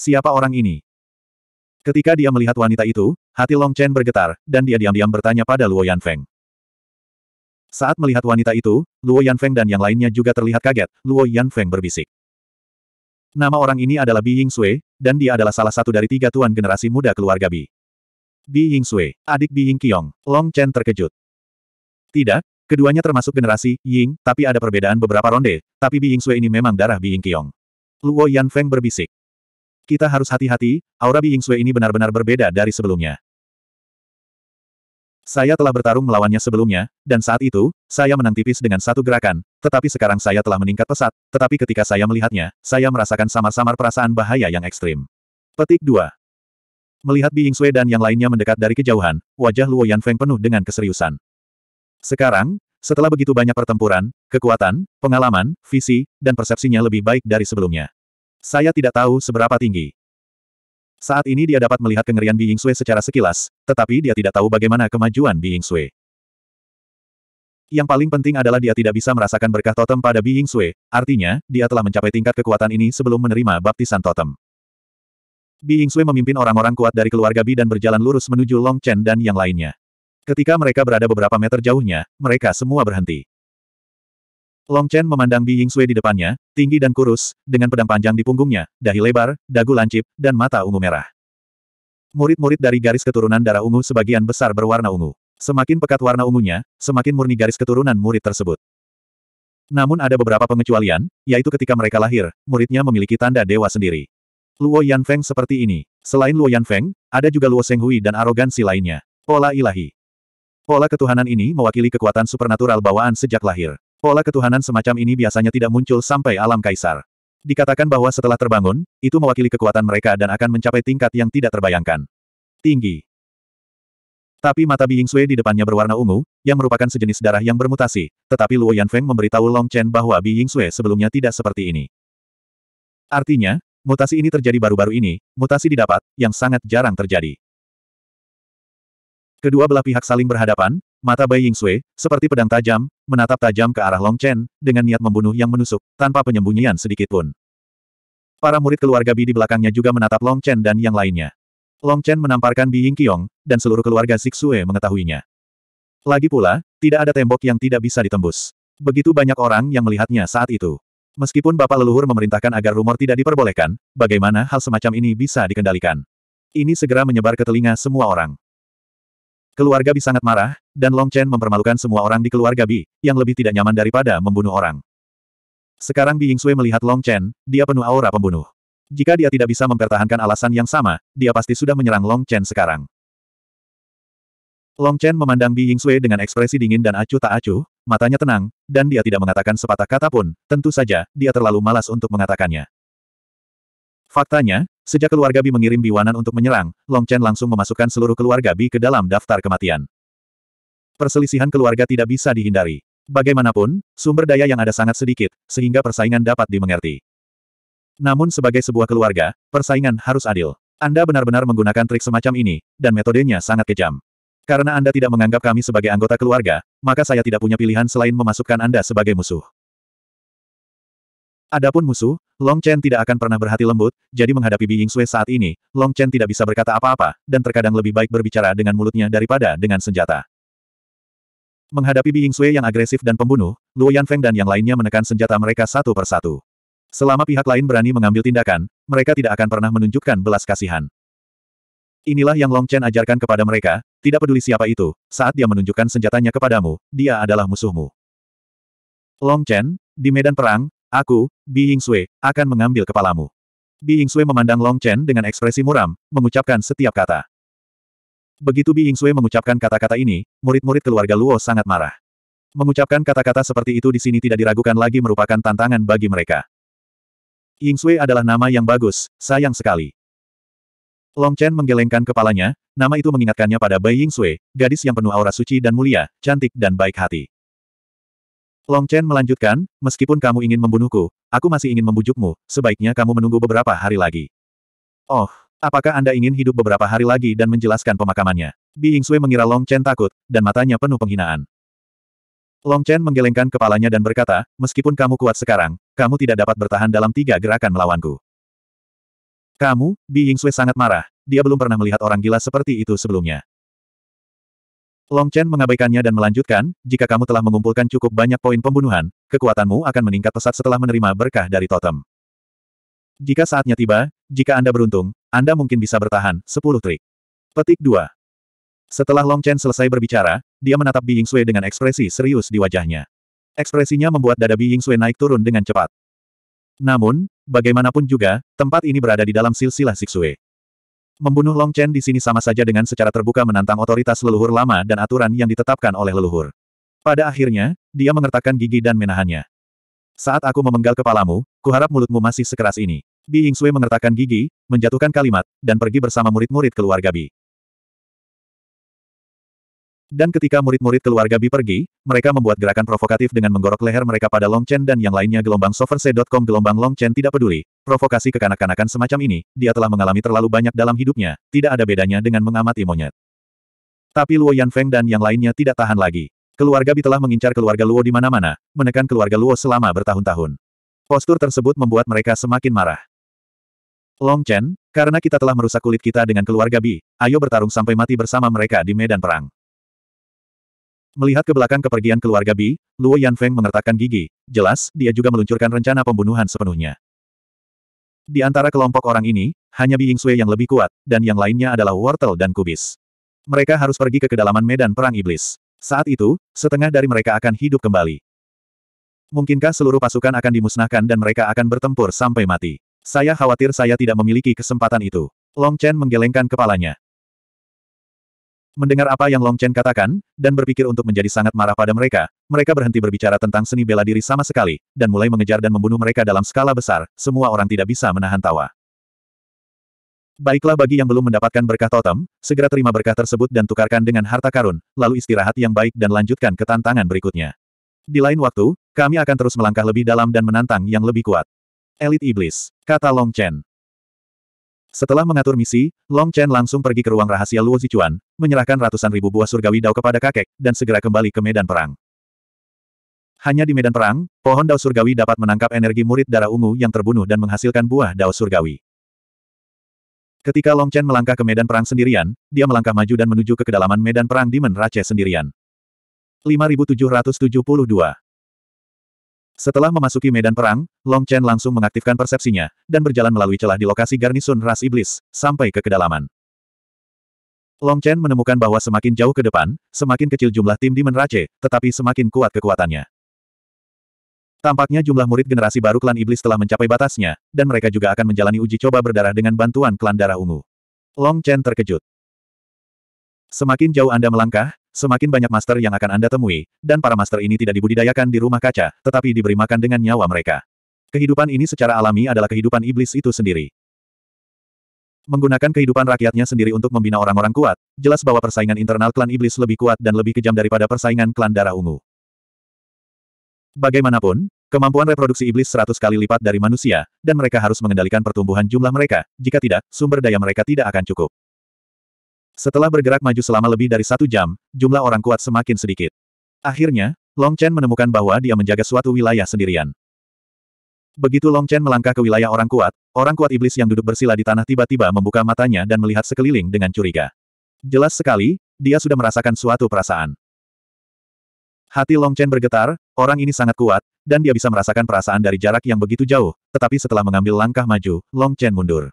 Siapa orang ini? Ketika dia melihat wanita itu, hati Long Chen bergetar, dan dia diam-diam bertanya pada Luo Yanfeng. Saat melihat wanita itu, Luo Yanfeng dan yang lainnya juga terlihat kaget, Luo Yanfeng berbisik. Nama orang ini adalah Bi Ying Sui, dan dia adalah salah satu dari tiga tuan generasi muda keluarga Bi. Bi Ying Sui, adik Bi Ying Qiong, Long Chen terkejut. Tidak, keduanya termasuk generasi Ying, tapi ada perbedaan beberapa ronde, tapi Bi Ying Sui ini memang darah Bi Ying Qiong. Luo Yanfeng berbisik. Kita harus hati-hati, aura Bi Yingxue ini benar-benar berbeda dari sebelumnya. Saya telah bertarung melawannya sebelumnya, dan saat itu, saya menang tipis dengan satu gerakan, tetapi sekarang saya telah meningkat pesat, tetapi ketika saya melihatnya, saya merasakan samar-samar perasaan bahaya yang ekstrim. Petik 2. Melihat Bi Yingxue dan yang lainnya mendekat dari kejauhan, wajah Luo Yan Feng penuh dengan keseriusan. Sekarang, setelah begitu banyak pertempuran, kekuatan, pengalaman, visi, dan persepsinya lebih baik dari sebelumnya. Saya tidak tahu seberapa tinggi. Saat ini dia dapat melihat kengerian Bi Ying Sui secara sekilas, tetapi dia tidak tahu bagaimana kemajuan Bi Ying Sui. Yang paling penting adalah dia tidak bisa merasakan berkah totem pada Bi Ying Sui, artinya, dia telah mencapai tingkat kekuatan ini sebelum menerima baptisan totem. Bi Ying Sui memimpin orang-orang kuat dari keluarga Bi dan berjalan lurus menuju Long Chen dan yang lainnya. Ketika mereka berada beberapa meter jauhnya, mereka semua berhenti. Long Chen memandang Bi Ying Sui di depannya, tinggi dan kurus, dengan pedang panjang di punggungnya, dahi lebar, dagu lancip, dan mata ungu merah. Murid-murid dari garis keturunan darah ungu sebagian besar berwarna ungu. Semakin pekat warna ungunya, semakin murni garis keturunan murid tersebut. Namun ada beberapa pengecualian, yaitu ketika mereka lahir, muridnya memiliki tanda dewa sendiri. Luo Yan Feng seperti ini. Selain Luo Yan Feng, ada juga Luo Seng Hui dan arogansi lainnya. Pola ilahi. Pola ketuhanan ini mewakili kekuatan supernatural bawaan sejak lahir. Pola ketuhanan semacam ini biasanya tidak muncul sampai alam kaisar. Dikatakan bahwa setelah terbangun, itu mewakili kekuatan mereka dan akan mencapai tingkat yang tidak terbayangkan. Tinggi. Tapi mata Bing Sui di depannya berwarna ungu, yang merupakan sejenis darah yang bermutasi, tetapi Luo Yanfeng memberitahu Long Chen bahwa Bing Sui sebelumnya tidak seperti ini. Artinya, mutasi ini terjadi baru-baru ini, mutasi didapat, yang sangat jarang terjadi. Kedua belah pihak saling berhadapan, mata Bai Sui, seperti pedang tajam, menatap tajam ke arah Long Chen, dengan niat membunuh yang menusuk, tanpa penyembunyian sedikitpun. Para murid keluarga Bi di belakangnya juga menatap Long Chen dan yang lainnya. Long Chen menamparkan Bi Ying Qiong, dan seluruh keluarga Zixue mengetahuinya. Lagi pula, tidak ada tembok yang tidak bisa ditembus. Begitu banyak orang yang melihatnya saat itu. Meskipun Bapak Leluhur memerintahkan agar rumor tidak diperbolehkan, bagaimana hal semacam ini bisa dikendalikan? Ini segera menyebar ke telinga semua orang. Keluarga Bi sangat marah, dan Long Chen mempermalukan semua orang di keluarga Bi, yang lebih tidak nyaman daripada membunuh orang. Sekarang Bi Yingxue melihat Long Chen, dia penuh aura pembunuh. Jika dia tidak bisa mempertahankan alasan yang sama, dia pasti sudah menyerang Long Chen sekarang. Long Chen memandang Bi Yingxue dengan ekspresi dingin dan acuh tak acuh, matanya tenang, dan dia tidak mengatakan sepatah kata pun, tentu saja, dia terlalu malas untuk mengatakannya. Faktanya, Sejak keluarga Bi mengirim biwanan untuk menyerang, Long Chen langsung memasukkan seluruh keluarga Bi ke dalam daftar kematian. Perselisihan keluarga tidak bisa dihindari. Bagaimanapun, sumber daya yang ada sangat sedikit, sehingga persaingan dapat dimengerti. Namun sebagai sebuah keluarga, persaingan harus adil. Anda benar-benar menggunakan trik semacam ini, dan metodenya sangat kejam. Karena Anda tidak menganggap kami sebagai anggota keluarga, maka saya tidak punya pilihan selain memasukkan Anda sebagai musuh. Adapun musuh, Long Chen tidak akan pernah berhati lembut, jadi menghadapi Bi Ying Sui saat ini, Long Chen tidak bisa berkata apa-apa, dan terkadang lebih baik berbicara dengan mulutnya daripada dengan senjata. Menghadapi Bi Ying Sui yang agresif dan pembunuh, Luo Yanfeng dan yang lainnya menekan senjata mereka satu persatu. Selama pihak lain berani mengambil tindakan, mereka tidak akan pernah menunjukkan belas kasihan. Inilah yang Long Chen ajarkan kepada mereka, tidak peduli siapa itu, saat dia menunjukkan senjatanya kepadamu, dia adalah musuhmu. Long Chen, di medan perang, Aku, Bi Ying Sui, akan mengambil kepalamu. Bi Ying Sui memandang Long Chen dengan ekspresi muram, mengucapkan setiap kata. Begitu Bi Ying Sui mengucapkan kata-kata ini, murid-murid keluarga Luo sangat marah. Mengucapkan kata-kata seperti itu di sini tidak diragukan lagi merupakan tantangan bagi mereka. Ying Sui adalah nama yang bagus, sayang sekali. Long Chen menggelengkan kepalanya, nama itu mengingatkannya pada Bai Ying Sui, gadis yang penuh aura suci dan mulia, cantik dan baik hati. Long Chen melanjutkan, meskipun kamu ingin membunuhku, aku masih ingin membujukmu, sebaiknya kamu menunggu beberapa hari lagi. Oh, apakah Anda ingin hidup beberapa hari lagi dan menjelaskan pemakamannya? Bi Ying Sui mengira Long Chen takut, dan matanya penuh penghinaan. Long Chen menggelengkan kepalanya dan berkata, meskipun kamu kuat sekarang, kamu tidak dapat bertahan dalam tiga gerakan melawanku. Kamu, Bi Ying Sui sangat marah, dia belum pernah melihat orang gila seperti itu sebelumnya. Long Chen mengabaikannya dan melanjutkan, jika kamu telah mengumpulkan cukup banyak poin pembunuhan, kekuatanmu akan meningkat pesat setelah menerima berkah dari totem. Jika saatnya tiba, jika Anda beruntung, Anda mungkin bisa bertahan, 10 trik. Petik 2. Setelah Long Chen selesai berbicara, dia menatap Bi Sui dengan ekspresi serius di wajahnya. Ekspresinya membuat dada Bi Sui naik turun dengan cepat. Namun, bagaimanapun juga, tempat ini berada di dalam silsilah Sui. Membunuh Long Chen di sini sama saja dengan secara terbuka menantang otoritas leluhur lama dan aturan yang ditetapkan oleh leluhur. Pada akhirnya, dia mengertakkan gigi dan menahannya. Saat aku memenggal kepalamu, kuharap mulutmu masih sekeras ini. Bi Ying Sui mengertakkan gigi, menjatuhkan kalimat, dan pergi bersama murid-murid keluarga Bi. Dan ketika murid-murid keluarga Bi pergi, mereka membuat gerakan provokatif dengan menggorok leher mereka pada Long Chen dan yang lainnya gelombang soversay.com gelombang Long Chen tidak peduli. Provokasi kekanak-kanakan semacam ini, dia telah mengalami terlalu banyak dalam hidupnya, tidak ada bedanya dengan mengamati monyet. Tapi Luo Yanfeng dan yang lainnya tidak tahan lagi. Keluarga Bi telah mengincar keluarga Luo di mana-mana, menekan keluarga Luo selama bertahun-tahun. Postur tersebut membuat mereka semakin marah. Long Chen, karena kita telah merusak kulit kita dengan keluarga Bi, ayo bertarung sampai mati bersama mereka di medan perang. Melihat ke belakang kepergian keluarga Bi, Luo Yanfeng mengertakkan gigi. Jelas, dia juga meluncurkan rencana pembunuhan sepenuhnya. Di antara kelompok orang ini, hanya Bi Yingxue yang lebih kuat, dan yang lainnya adalah wortel dan kubis. Mereka harus pergi ke kedalaman medan perang iblis. Saat itu, setengah dari mereka akan hidup kembali. Mungkinkah seluruh pasukan akan dimusnahkan dan mereka akan bertempur sampai mati? Saya khawatir saya tidak memiliki kesempatan itu. Long Chen menggelengkan kepalanya. Mendengar apa yang Long Chen katakan, dan berpikir untuk menjadi sangat marah pada mereka, mereka berhenti berbicara tentang seni bela diri sama sekali, dan mulai mengejar dan membunuh mereka dalam skala besar, semua orang tidak bisa menahan tawa. Baiklah bagi yang belum mendapatkan berkah totem, segera terima berkah tersebut dan tukarkan dengan harta karun, lalu istirahat yang baik dan lanjutkan ke tantangan berikutnya. Di lain waktu, kami akan terus melangkah lebih dalam dan menantang yang lebih kuat. Elit Iblis, kata Long Chen. Setelah mengatur misi, Long Chen langsung pergi ke ruang rahasia Luo Zichuan, menyerahkan ratusan ribu buah surgawi dao kepada kakek, dan segera kembali ke medan perang. Hanya di medan perang, pohon dao surgawi dapat menangkap energi murid darah ungu yang terbunuh dan menghasilkan buah dao surgawi. Ketika Long Chen melangkah ke medan perang sendirian, dia melangkah maju dan menuju ke kedalaman medan perang Demon Rache sendirian. 5772 setelah memasuki medan perang, Long Chen langsung mengaktifkan persepsinya, dan berjalan melalui celah di lokasi garnisun ras iblis, sampai ke kedalaman. Long Chen menemukan bahwa semakin jauh ke depan, semakin kecil jumlah tim di Menrace, tetapi semakin kuat kekuatannya. Tampaknya jumlah murid generasi baru klan iblis telah mencapai batasnya, dan mereka juga akan menjalani uji coba berdarah dengan bantuan klan darah ungu. Long Chen terkejut. Semakin jauh Anda melangkah, Semakin banyak master yang akan Anda temui, dan para master ini tidak dibudidayakan di rumah kaca, tetapi diberi makan dengan nyawa mereka. Kehidupan ini secara alami adalah kehidupan iblis itu sendiri. Menggunakan kehidupan rakyatnya sendiri untuk membina orang-orang kuat, jelas bahwa persaingan internal klan iblis lebih kuat dan lebih kejam daripada persaingan klan darah ungu. Bagaimanapun, kemampuan reproduksi iblis 100 kali lipat dari manusia, dan mereka harus mengendalikan pertumbuhan jumlah mereka, jika tidak, sumber daya mereka tidak akan cukup. Setelah bergerak maju selama lebih dari satu jam, jumlah orang kuat semakin sedikit. Akhirnya, Long Chen menemukan bahwa dia menjaga suatu wilayah sendirian. Begitu Long Chen melangkah ke wilayah orang kuat, orang kuat iblis yang duduk bersila di tanah tiba-tiba membuka matanya dan melihat sekeliling dengan curiga. Jelas sekali, dia sudah merasakan suatu perasaan. Hati Long Chen bergetar, orang ini sangat kuat, dan dia bisa merasakan perasaan dari jarak yang begitu jauh, tetapi setelah mengambil langkah maju, Long Chen mundur.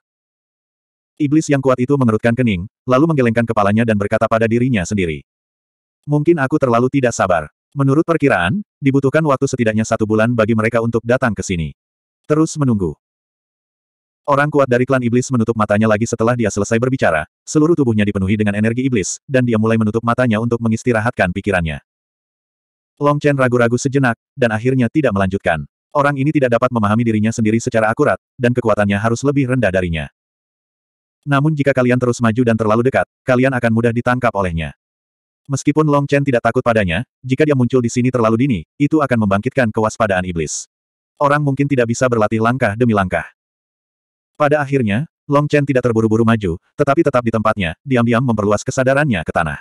Iblis yang kuat itu mengerutkan kening, lalu menggelengkan kepalanya dan berkata pada dirinya sendiri. Mungkin aku terlalu tidak sabar. Menurut perkiraan, dibutuhkan waktu setidaknya satu bulan bagi mereka untuk datang ke sini. Terus menunggu. Orang kuat dari klan iblis menutup matanya lagi setelah dia selesai berbicara, seluruh tubuhnya dipenuhi dengan energi iblis, dan dia mulai menutup matanya untuk mengistirahatkan pikirannya. Long Chen ragu-ragu sejenak, dan akhirnya tidak melanjutkan. Orang ini tidak dapat memahami dirinya sendiri secara akurat, dan kekuatannya harus lebih rendah darinya. Namun jika kalian terus maju dan terlalu dekat, kalian akan mudah ditangkap olehnya. Meskipun Long Chen tidak takut padanya, jika dia muncul di sini terlalu dini, itu akan membangkitkan kewaspadaan iblis. Orang mungkin tidak bisa berlatih langkah demi langkah. Pada akhirnya, Long Chen tidak terburu-buru maju, tetapi tetap di tempatnya, diam-diam memperluas kesadarannya ke tanah.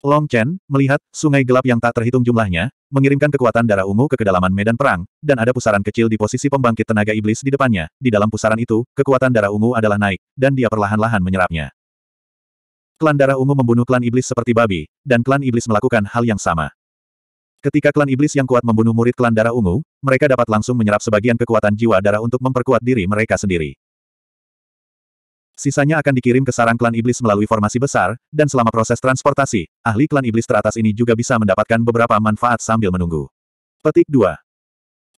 Long Chen, melihat sungai gelap yang tak terhitung jumlahnya, mengirimkan kekuatan darah ungu ke kedalaman medan perang, dan ada pusaran kecil di posisi pembangkit tenaga iblis di depannya. Di dalam pusaran itu, kekuatan darah ungu adalah naik, dan dia perlahan-lahan menyerapnya. Klan darah ungu membunuh klan iblis seperti babi, dan klan iblis melakukan hal yang sama. Ketika klan iblis yang kuat membunuh murid klan darah ungu, mereka dapat langsung menyerap sebagian kekuatan jiwa darah untuk memperkuat diri mereka sendiri sisanya akan dikirim ke sarang klan iblis melalui formasi besar, dan selama proses transportasi, ahli klan iblis teratas ini juga bisa mendapatkan beberapa manfaat sambil menunggu. Petik 2.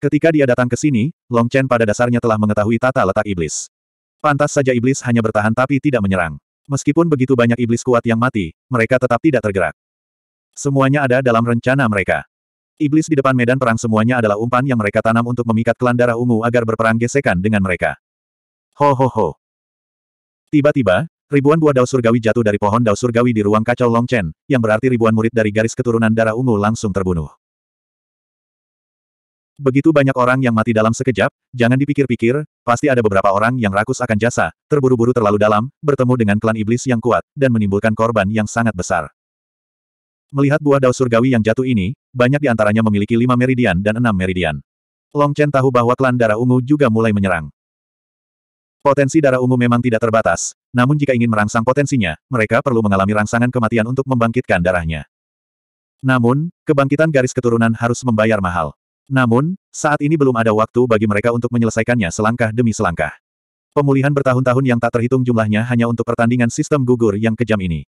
Ketika dia datang ke sini, Long Chen pada dasarnya telah mengetahui tata letak iblis. Pantas saja iblis hanya bertahan tapi tidak menyerang. Meskipun begitu banyak iblis kuat yang mati, mereka tetap tidak tergerak. Semuanya ada dalam rencana mereka. Iblis di depan medan perang semuanya adalah umpan yang mereka tanam untuk memikat klan darah ungu agar berperang gesekan dengan mereka. Ho ho ho. Tiba-tiba, ribuan buah dao surgawi jatuh dari pohon dao surgawi di ruang kacau Long Chen, yang berarti ribuan murid dari garis keturunan darah ungu langsung terbunuh. Begitu banyak orang yang mati dalam sekejap, jangan dipikir-pikir, pasti ada beberapa orang yang rakus akan jasa, terburu-buru terlalu dalam, bertemu dengan klan iblis yang kuat, dan menimbulkan korban yang sangat besar. Melihat buah dao surgawi yang jatuh ini, banyak di antaranya memiliki lima meridian dan enam meridian. Long Chen tahu bahwa klan darah ungu juga mulai menyerang. Potensi darah ungu memang tidak terbatas, namun jika ingin merangsang potensinya, mereka perlu mengalami rangsangan kematian untuk membangkitkan darahnya. Namun, kebangkitan garis keturunan harus membayar mahal. Namun, saat ini belum ada waktu bagi mereka untuk menyelesaikannya selangkah demi selangkah. Pemulihan bertahun-tahun yang tak terhitung jumlahnya hanya untuk pertandingan sistem gugur yang kejam ini.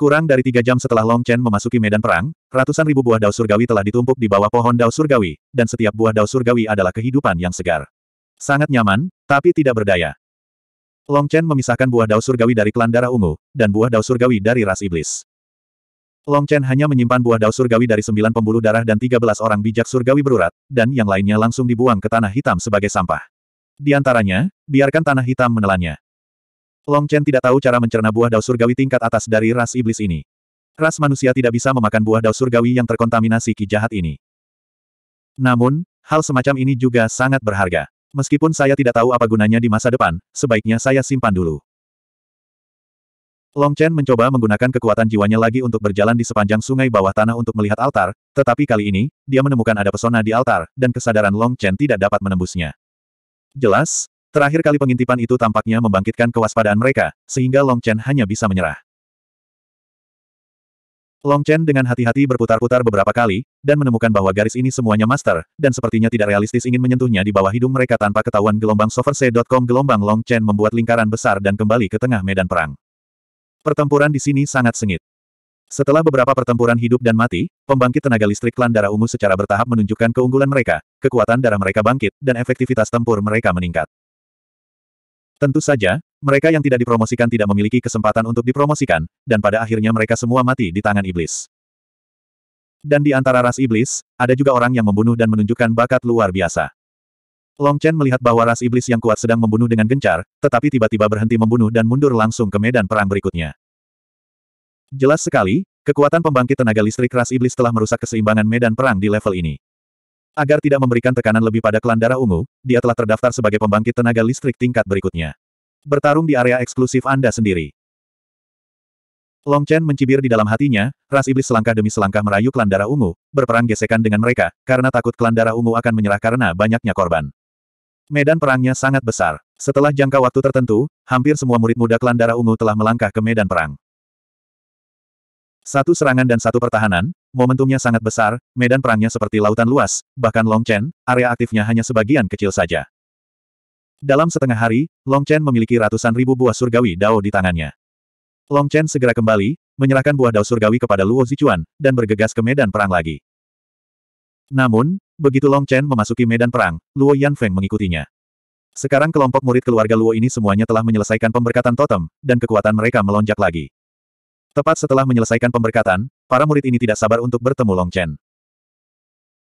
Kurang dari tiga jam setelah Long Chen memasuki medan perang, ratusan ribu buah dao surgawi telah ditumpuk di bawah pohon dao surgawi, dan setiap buah dao surgawi adalah kehidupan yang segar. Sangat nyaman, tapi tidak berdaya. Long Chen memisahkan buah daun surgawi dari klan darah ungu, dan buah daun surgawi dari ras iblis. Long Chen hanya menyimpan buah daun surgawi dari sembilan pembuluh darah dan tiga belas orang bijak surgawi berurat, dan yang lainnya langsung dibuang ke tanah hitam sebagai sampah. Di antaranya, biarkan tanah hitam menelannya. Long Chen tidak tahu cara mencerna buah daun surgawi tingkat atas dari ras iblis ini. Ras manusia tidak bisa memakan buah daun surgawi yang terkontaminasi ki jahat ini. Namun, hal semacam ini juga sangat berharga. Meskipun saya tidak tahu apa gunanya di masa depan, sebaiknya saya simpan dulu. Long Chen mencoba menggunakan kekuatan jiwanya lagi untuk berjalan di sepanjang sungai bawah tanah untuk melihat altar, tetapi kali ini, dia menemukan ada pesona di altar, dan kesadaran Long Chen tidak dapat menembusnya. Jelas, terakhir kali pengintipan itu tampaknya membangkitkan kewaspadaan mereka, sehingga Long Chen hanya bisa menyerah. Long Chen dengan hati-hati berputar-putar beberapa kali, dan menemukan bahwa garis ini semuanya master, dan sepertinya tidak realistis ingin menyentuhnya di bawah hidung mereka tanpa ketahuan gelombang soverse.com gelombang Long Chen membuat lingkaran besar dan kembali ke tengah medan perang. Pertempuran di sini sangat sengit. Setelah beberapa pertempuran hidup dan mati, pembangkit tenaga listrik klan darah ungu secara bertahap menunjukkan keunggulan mereka, kekuatan darah mereka bangkit, dan efektivitas tempur mereka meningkat. Tentu saja, mereka yang tidak dipromosikan tidak memiliki kesempatan untuk dipromosikan, dan pada akhirnya mereka semua mati di tangan iblis. Dan di antara ras iblis, ada juga orang yang membunuh dan menunjukkan bakat luar biasa. Long Chen melihat bahwa ras iblis yang kuat sedang membunuh dengan gencar, tetapi tiba-tiba berhenti membunuh dan mundur langsung ke medan perang berikutnya. Jelas sekali, kekuatan pembangkit tenaga listrik ras iblis telah merusak keseimbangan medan perang di level ini. Agar tidak memberikan tekanan lebih pada klan darah ungu, dia telah terdaftar sebagai pembangkit tenaga listrik tingkat berikutnya bertarung di area eksklusif Anda sendiri. Long Chen mencibir di dalam hatinya, ras iblis selangkah demi selangkah merayu klan darah ungu, berperang gesekan dengan mereka, karena takut klan darah ungu akan menyerah karena banyaknya korban. Medan perangnya sangat besar. Setelah jangka waktu tertentu, hampir semua murid muda klan darah ungu telah melangkah ke medan perang. Satu serangan dan satu pertahanan, momentumnya sangat besar, medan perangnya seperti lautan luas, bahkan Long Chen, area aktifnya hanya sebagian kecil saja. Dalam setengah hari, Long Chen memiliki ratusan ribu buah surgawi dao di tangannya. Long Chen segera kembali, menyerahkan buah dao surgawi kepada Luo Zichuan, dan bergegas ke medan perang lagi. Namun, begitu Long Chen memasuki medan perang, Luo Yanfeng mengikutinya. Sekarang kelompok murid keluarga Luo ini semuanya telah menyelesaikan pemberkatan totem, dan kekuatan mereka melonjak lagi. Tepat setelah menyelesaikan pemberkatan, para murid ini tidak sabar untuk bertemu Long Chen.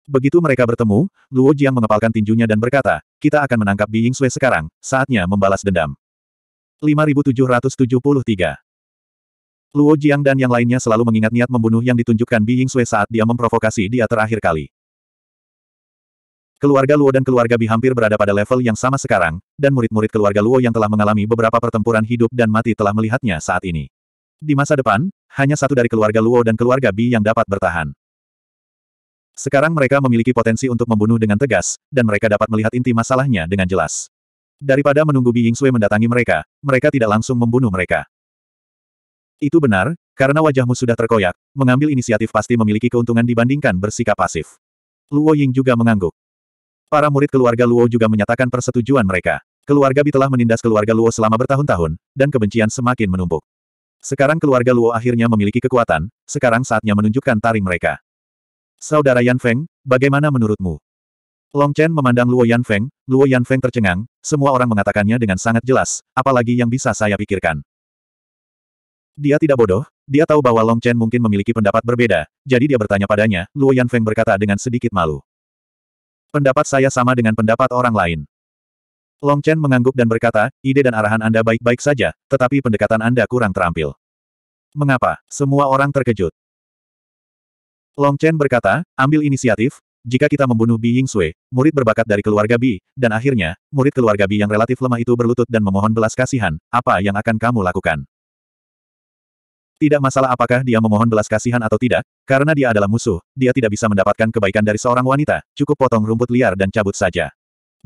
Begitu mereka bertemu, Luo Jiang mengepalkan tinjunya dan berkata, kita akan menangkap Ying Sui sekarang, saatnya membalas dendam. 5773 Luo Jiang dan yang lainnya selalu mengingat niat membunuh yang ditunjukkan Ying Sui saat dia memprovokasi dia terakhir kali. Keluarga Luo dan keluarga Bi hampir berada pada level yang sama sekarang, dan murid-murid keluarga Luo yang telah mengalami beberapa pertempuran hidup dan mati telah melihatnya saat ini. Di masa depan, hanya satu dari keluarga Luo dan keluarga Bi yang dapat bertahan. Sekarang mereka memiliki potensi untuk membunuh dengan tegas, dan mereka dapat melihat inti masalahnya dengan jelas. Daripada menunggu Bi Yingsui mendatangi mereka, mereka tidak langsung membunuh mereka. Itu benar, karena wajahmu sudah terkoyak, mengambil inisiatif pasti memiliki keuntungan dibandingkan bersikap pasif. Luo Ying juga mengangguk. Para murid keluarga Luo juga menyatakan persetujuan mereka. Keluarga Bi telah menindas keluarga Luo selama bertahun-tahun, dan kebencian semakin menumpuk. Sekarang keluarga Luo akhirnya memiliki kekuatan, sekarang saatnya menunjukkan taring mereka. Saudara Yan Feng, bagaimana menurutmu? Long Chen memandang Luo Yan Feng, Luo Yan Feng tercengang, semua orang mengatakannya dengan sangat jelas, apalagi yang bisa saya pikirkan. Dia tidak bodoh, dia tahu bahwa Long Chen mungkin memiliki pendapat berbeda, jadi dia bertanya padanya, Luo Yan Feng berkata dengan sedikit malu. Pendapat saya sama dengan pendapat orang lain. Long Chen mengangguk dan berkata, ide dan arahan Anda baik-baik saja, tetapi pendekatan Anda kurang terampil. Mengapa? Semua orang terkejut. Long Chen berkata, ambil inisiatif, jika kita membunuh Bi Ying Sui, murid berbakat dari keluarga Bi, dan akhirnya, murid keluarga Bi yang relatif lemah itu berlutut dan memohon belas kasihan, apa yang akan kamu lakukan? Tidak masalah apakah dia memohon belas kasihan atau tidak, karena dia adalah musuh, dia tidak bisa mendapatkan kebaikan dari seorang wanita, cukup potong rumput liar dan cabut saja.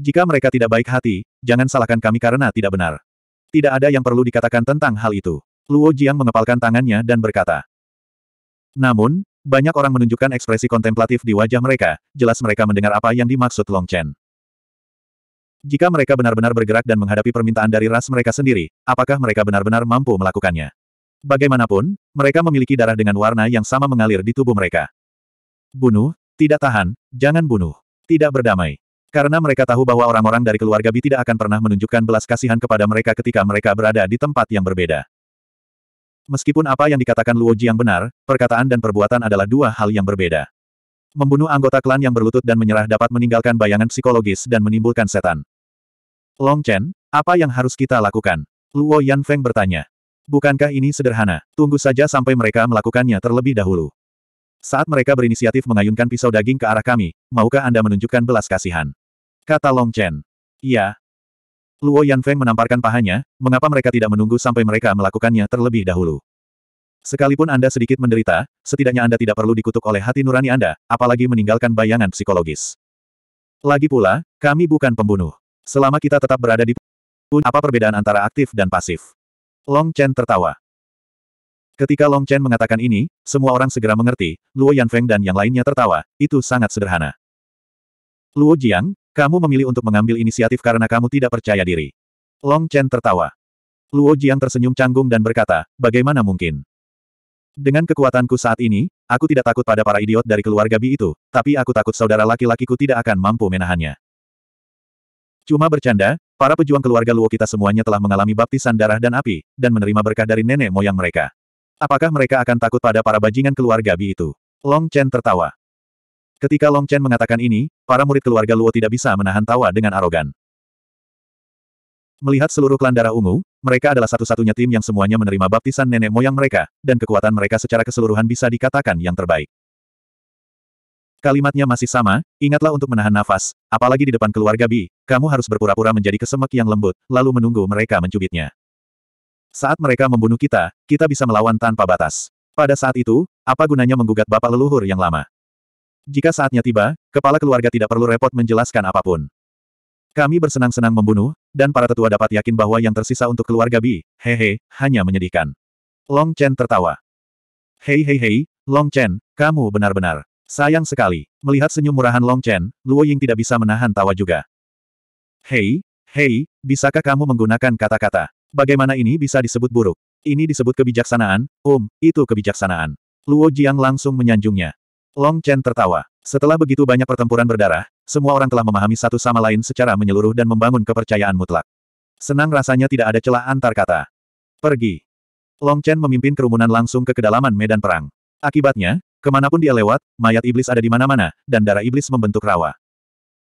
Jika mereka tidak baik hati, jangan salahkan kami karena tidak benar. Tidak ada yang perlu dikatakan tentang hal itu. Luo Jiang mengepalkan tangannya dan berkata. Namun, banyak orang menunjukkan ekspresi kontemplatif di wajah mereka, jelas mereka mendengar apa yang dimaksud Long Chen. Jika mereka benar-benar bergerak dan menghadapi permintaan dari ras mereka sendiri, apakah mereka benar-benar mampu melakukannya? Bagaimanapun, mereka memiliki darah dengan warna yang sama mengalir di tubuh mereka. Bunuh, tidak tahan, jangan bunuh. Tidak berdamai. Karena mereka tahu bahwa orang-orang dari keluarga B tidak akan pernah menunjukkan belas kasihan kepada mereka ketika mereka berada di tempat yang berbeda. Meskipun apa yang dikatakan Luo Jiang benar, perkataan dan perbuatan adalah dua hal yang berbeda. Membunuh anggota klan yang berlutut dan menyerah dapat meninggalkan bayangan psikologis dan menimbulkan setan. Long Chen, apa yang harus kita lakukan? Luo Yan Feng bertanya. Bukankah ini sederhana? Tunggu saja sampai mereka melakukannya terlebih dahulu. Saat mereka berinisiatif mengayunkan pisau daging ke arah kami, maukah Anda menunjukkan belas kasihan? Kata Long Chen. Iya, Luo Yanfeng menamparkan pahanya, mengapa mereka tidak menunggu sampai mereka melakukannya terlebih dahulu. Sekalipun Anda sedikit menderita, setidaknya Anda tidak perlu dikutuk oleh hati nurani Anda, apalagi meninggalkan bayangan psikologis. Lagi pula, kami bukan pembunuh. Selama kita tetap berada di pun apa perbedaan antara aktif dan pasif. Long Chen tertawa. Ketika Long Chen mengatakan ini, semua orang segera mengerti, Luo Yanfeng dan yang lainnya tertawa, itu sangat sederhana. Luo Jiang, kamu memilih untuk mengambil inisiatif karena kamu tidak percaya diri. Long Chen tertawa. Luo Jiang tersenyum canggung dan berkata, bagaimana mungkin? Dengan kekuatanku saat ini, aku tidak takut pada para idiot dari keluarga Bi itu, tapi aku takut saudara laki-lakiku tidak akan mampu menahannya. Cuma bercanda, para pejuang keluarga Luo kita semuanya telah mengalami baptisan darah dan api, dan menerima berkah dari nenek moyang mereka. Apakah mereka akan takut pada para bajingan keluarga Bi itu? Long Chen tertawa. Ketika Long Chen mengatakan ini, para murid keluarga Luo tidak bisa menahan tawa dengan arogan. Melihat seluruh klan darah ungu, mereka adalah satu-satunya tim yang semuanya menerima baptisan nenek moyang mereka, dan kekuatan mereka secara keseluruhan bisa dikatakan yang terbaik. Kalimatnya masih sama, ingatlah untuk menahan nafas, apalagi di depan keluarga Bi, kamu harus berpura-pura menjadi kesemek yang lembut, lalu menunggu mereka mencubitnya. Saat mereka membunuh kita, kita bisa melawan tanpa batas. Pada saat itu, apa gunanya menggugat bapak leluhur yang lama? Jika saatnya tiba, kepala keluarga tidak perlu repot menjelaskan apapun. Kami bersenang-senang membunuh, dan para tetua dapat yakin bahwa yang tersisa untuk keluarga Bi, hehe, hanya menyedihkan. Long Chen tertawa. Hei hei hei, Long Chen, kamu benar-benar. Sayang sekali. Melihat senyum murahan Long Chen, Luo Ying tidak bisa menahan tawa juga. Hei, hei, bisakah kamu menggunakan kata-kata? Bagaimana ini bisa disebut buruk? Ini disebut kebijaksanaan, um, itu kebijaksanaan. Luo Jiang langsung menyanjungnya. Long Chen tertawa. Setelah begitu banyak pertempuran berdarah, semua orang telah memahami satu sama lain secara menyeluruh dan membangun kepercayaan mutlak. Senang rasanya tidak ada celah antar kata. Pergi. Long Chen memimpin kerumunan langsung ke kedalaman medan perang. Akibatnya, kemanapun dia lewat, mayat iblis ada di mana-mana, dan darah iblis membentuk rawa.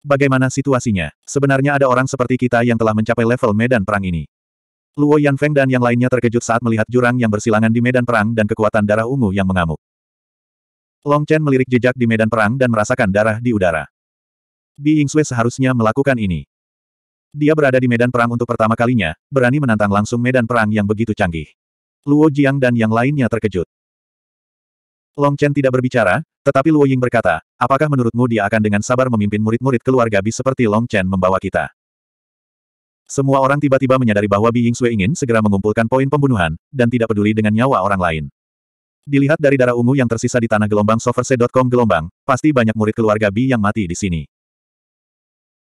Bagaimana situasinya? Sebenarnya ada orang seperti kita yang telah mencapai level medan perang ini. Luo Yanfeng dan yang lainnya terkejut saat melihat jurang yang bersilangan di medan perang dan kekuatan darah ungu yang mengamuk. Long Chen melirik jejak di medan perang dan merasakan darah di udara. Di Sui seharusnya melakukan ini. Dia berada di medan perang untuk pertama kalinya, berani menantang langsung medan perang yang begitu canggih. Luo Jiang dan yang lainnya terkejut. Long Chen tidak berbicara, tetapi Luo Ying berkata, apakah menurutmu dia akan dengan sabar memimpin murid-murid keluarga Bi seperti Long Chen membawa kita? Semua orang tiba-tiba menyadari bahwa Bi Sui ingin segera mengumpulkan poin pembunuhan, dan tidak peduli dengan nyawa orang lain. Dilihat dari darah ungu yang tersisa di tanah gelombang soverse.com gelombang, pasti banyak murid keluarga Bi yang mati di sini.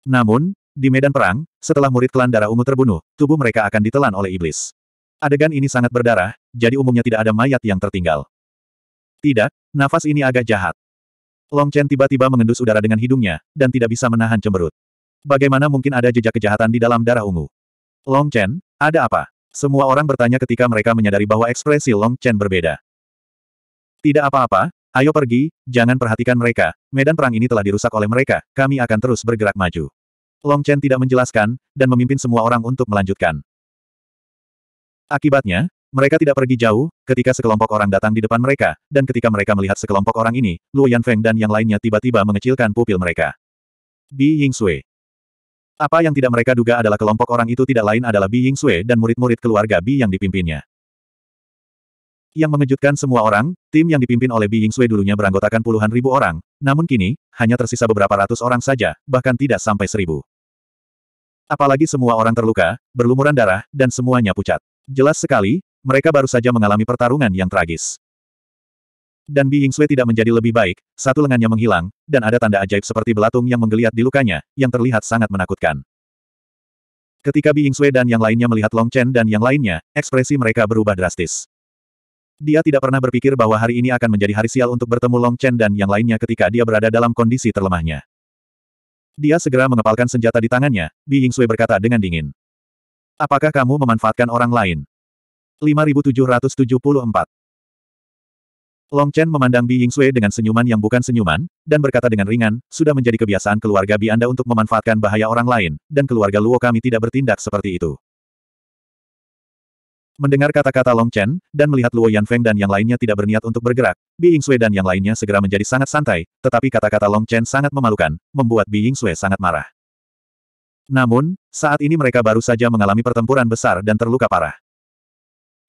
Namun, di medan perang, setelah murid klan darah ungu terbunuh, tubuh mereka akan ditelan oleh iblis. Adegan ini sangat berdarah, jadi umumnya tidak ada mayat yang tertinggal. Tidak, nafas ini agak jahat. Long Chen tiba-tiba mengendus udara dengan hidungnya, dan tidak bisa menahan cemberut. Bagaimana mungkin ada jejak kejahatan di dalam darah ungu? Long Chen, ada apa? Semua orang bertanya ketika mereka menyadari bahwa ekspresi Long Chen berbeda. Tidak apa-apa, ayo pergi, jangan perhatikan mereka, medan perang ini telah dirusak oleh mereka, kami akan terus bergerak maju. Long Chen tidak menjelaskan, dan memimpin semua orang untuk melanjutkan. Akibatnya, mereka tidak pergi jauh, ketika sekelompok orang datang di depan mereka, dan ketika mereka melihat sekelompok orang ini, Luo Yanfeng dan yang lainnya tiba-tiba mengecilkan pupil mereka. Bi Ying Sui. Apa yang tidak mereka duga adalah kelompok orang itu tidak lain adalah Bi Ying Sui dan murid-murid keluarga Bi yang dipimpinnya. Yang mengejutkan semua orang, tim yang dipimpin oleh Bi Yingsui dulunya beranggotakan puluhan ribu orang, namun kini, hanya tersisa beberapa ratus orang saja, bahkan tidak sampai seribu. Apalagi semua orang terluka, berlumuran darah, dan semuanya pucat. Jelas sekali, mereka baru saja mengalami pertarungan yang tragis. Dan Bi Yingsui tidak menjadi lebih baik, satu lengannya menghilang, dan ada tanda ajaib seperti belatung yang menggeliat di lukanya, yang terlihat sangat menakutkan. Ketika Bi Yingsui dan yang lainnya melihat Long Chen dan yang lainnya, ekspresi mereka berubah drastis. Dia tidak pernah berpikir bahwa hari ini akan menjadi hari sial untuk bertemu Long Chen dan yang lainnya ketika dia berada dalam kondisi terlemahnya. Dia segera mengepalkan senjata di tangannya, Bi Yingsui berkata dengan dingin. Apakah kamu memanfaatkan orang lain? 5774 Long Chen memandang Bi Yingsui dengan senyuman yang bukan senyuman, dan berkata dengan ringan, sudah menjadi kebiasaan keluarga Bi Anda untuk memanfaatkan bahaya orang lain, dan keluarga Luo kami tidak bertindak seperti itu. Mendengar kata-kata Long Chen, dan melihat Luo Yanfeng dan yang lainnya tidak berniat untuk bergerak, Bi Yingxue dan yang lainnya segera menjadi sangat santai, tetapi kata-kata Long Chen sangat memalukan, membuat Bi Yingxue sangat marah. Namun, saat ini mereka baru saja mengalami pertempuran besar dan terluka parah.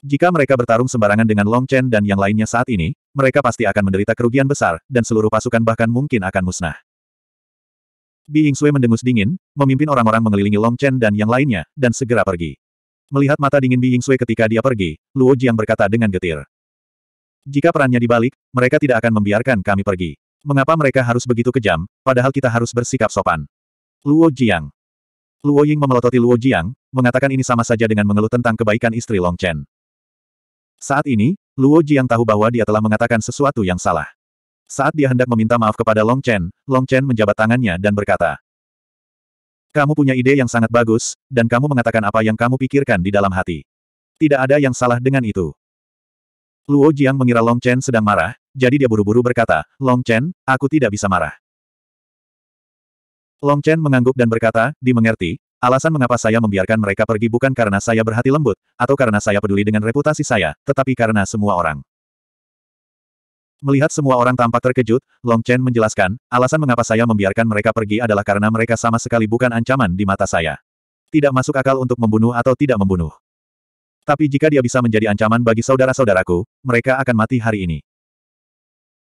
Jika mereka bertarung sembarangan dengan Long Chen dan yang lainnya saat ini, mereka pasti akan menderita kerugian besar, dan seluruh pasukan bahkan mungkin akan musnah. Bi Yingxue mendengus dingin, memimpin orang-orang mengelilingi Long Chen dan yang lainnya, dan segera pergi. Melihat mata dingin Biying Sue ketika dia pergi, Luo Jiang berkata dengan getir. Jika perannya dibalik, mereka tidak akan membiarkan kami pergi. Mengapa mereka harus begitu kejam, padahal kita harus bersikap sopan? Luo Jiang. Luo Ying memelototi Luo Jiang, mengatakan ini sama saja dengan mengeluh tentang kebaikan istri Long Chen. Saat ini, Luo Jiang tahu bahwa dia telah mengatakan sesuatu yang salah. Saat dia hendak meminta maaf kepada Long Chen, Long Chen menjabat tangannya dan berkata, kamu punya ide yang sangat bagus, dan kamu mengatakan apa yang kamu pikirkan di dalam hati. Tidak ada yang salah dengan itu. Luo Jiang mengira Long Chen sedang marah, jadi dia buru-buru berkata, Long Chen, aku tidak bisa marah. Long Chen mengangguk dan berkata, dimengerti, alasan mengapa saya membiarkan mereka pergi bukan karena saya berhati lembut, atau karena saya peduli dengan reputasi saya, tetapi karena semua orang. Melihat semua orang tampak terkejut, Long Chen menjelaskan, alasan mengapa saya membiarkan mereka pergi adalah karena mereka sama sekali bukan ancaman di mata saya. Tidak masuk akal untuk membunuh atau tidak membunuh. Tapi jika dia bisa menjadi ancaman bagi saudara-saudaraku, mereka akan mati hari ini.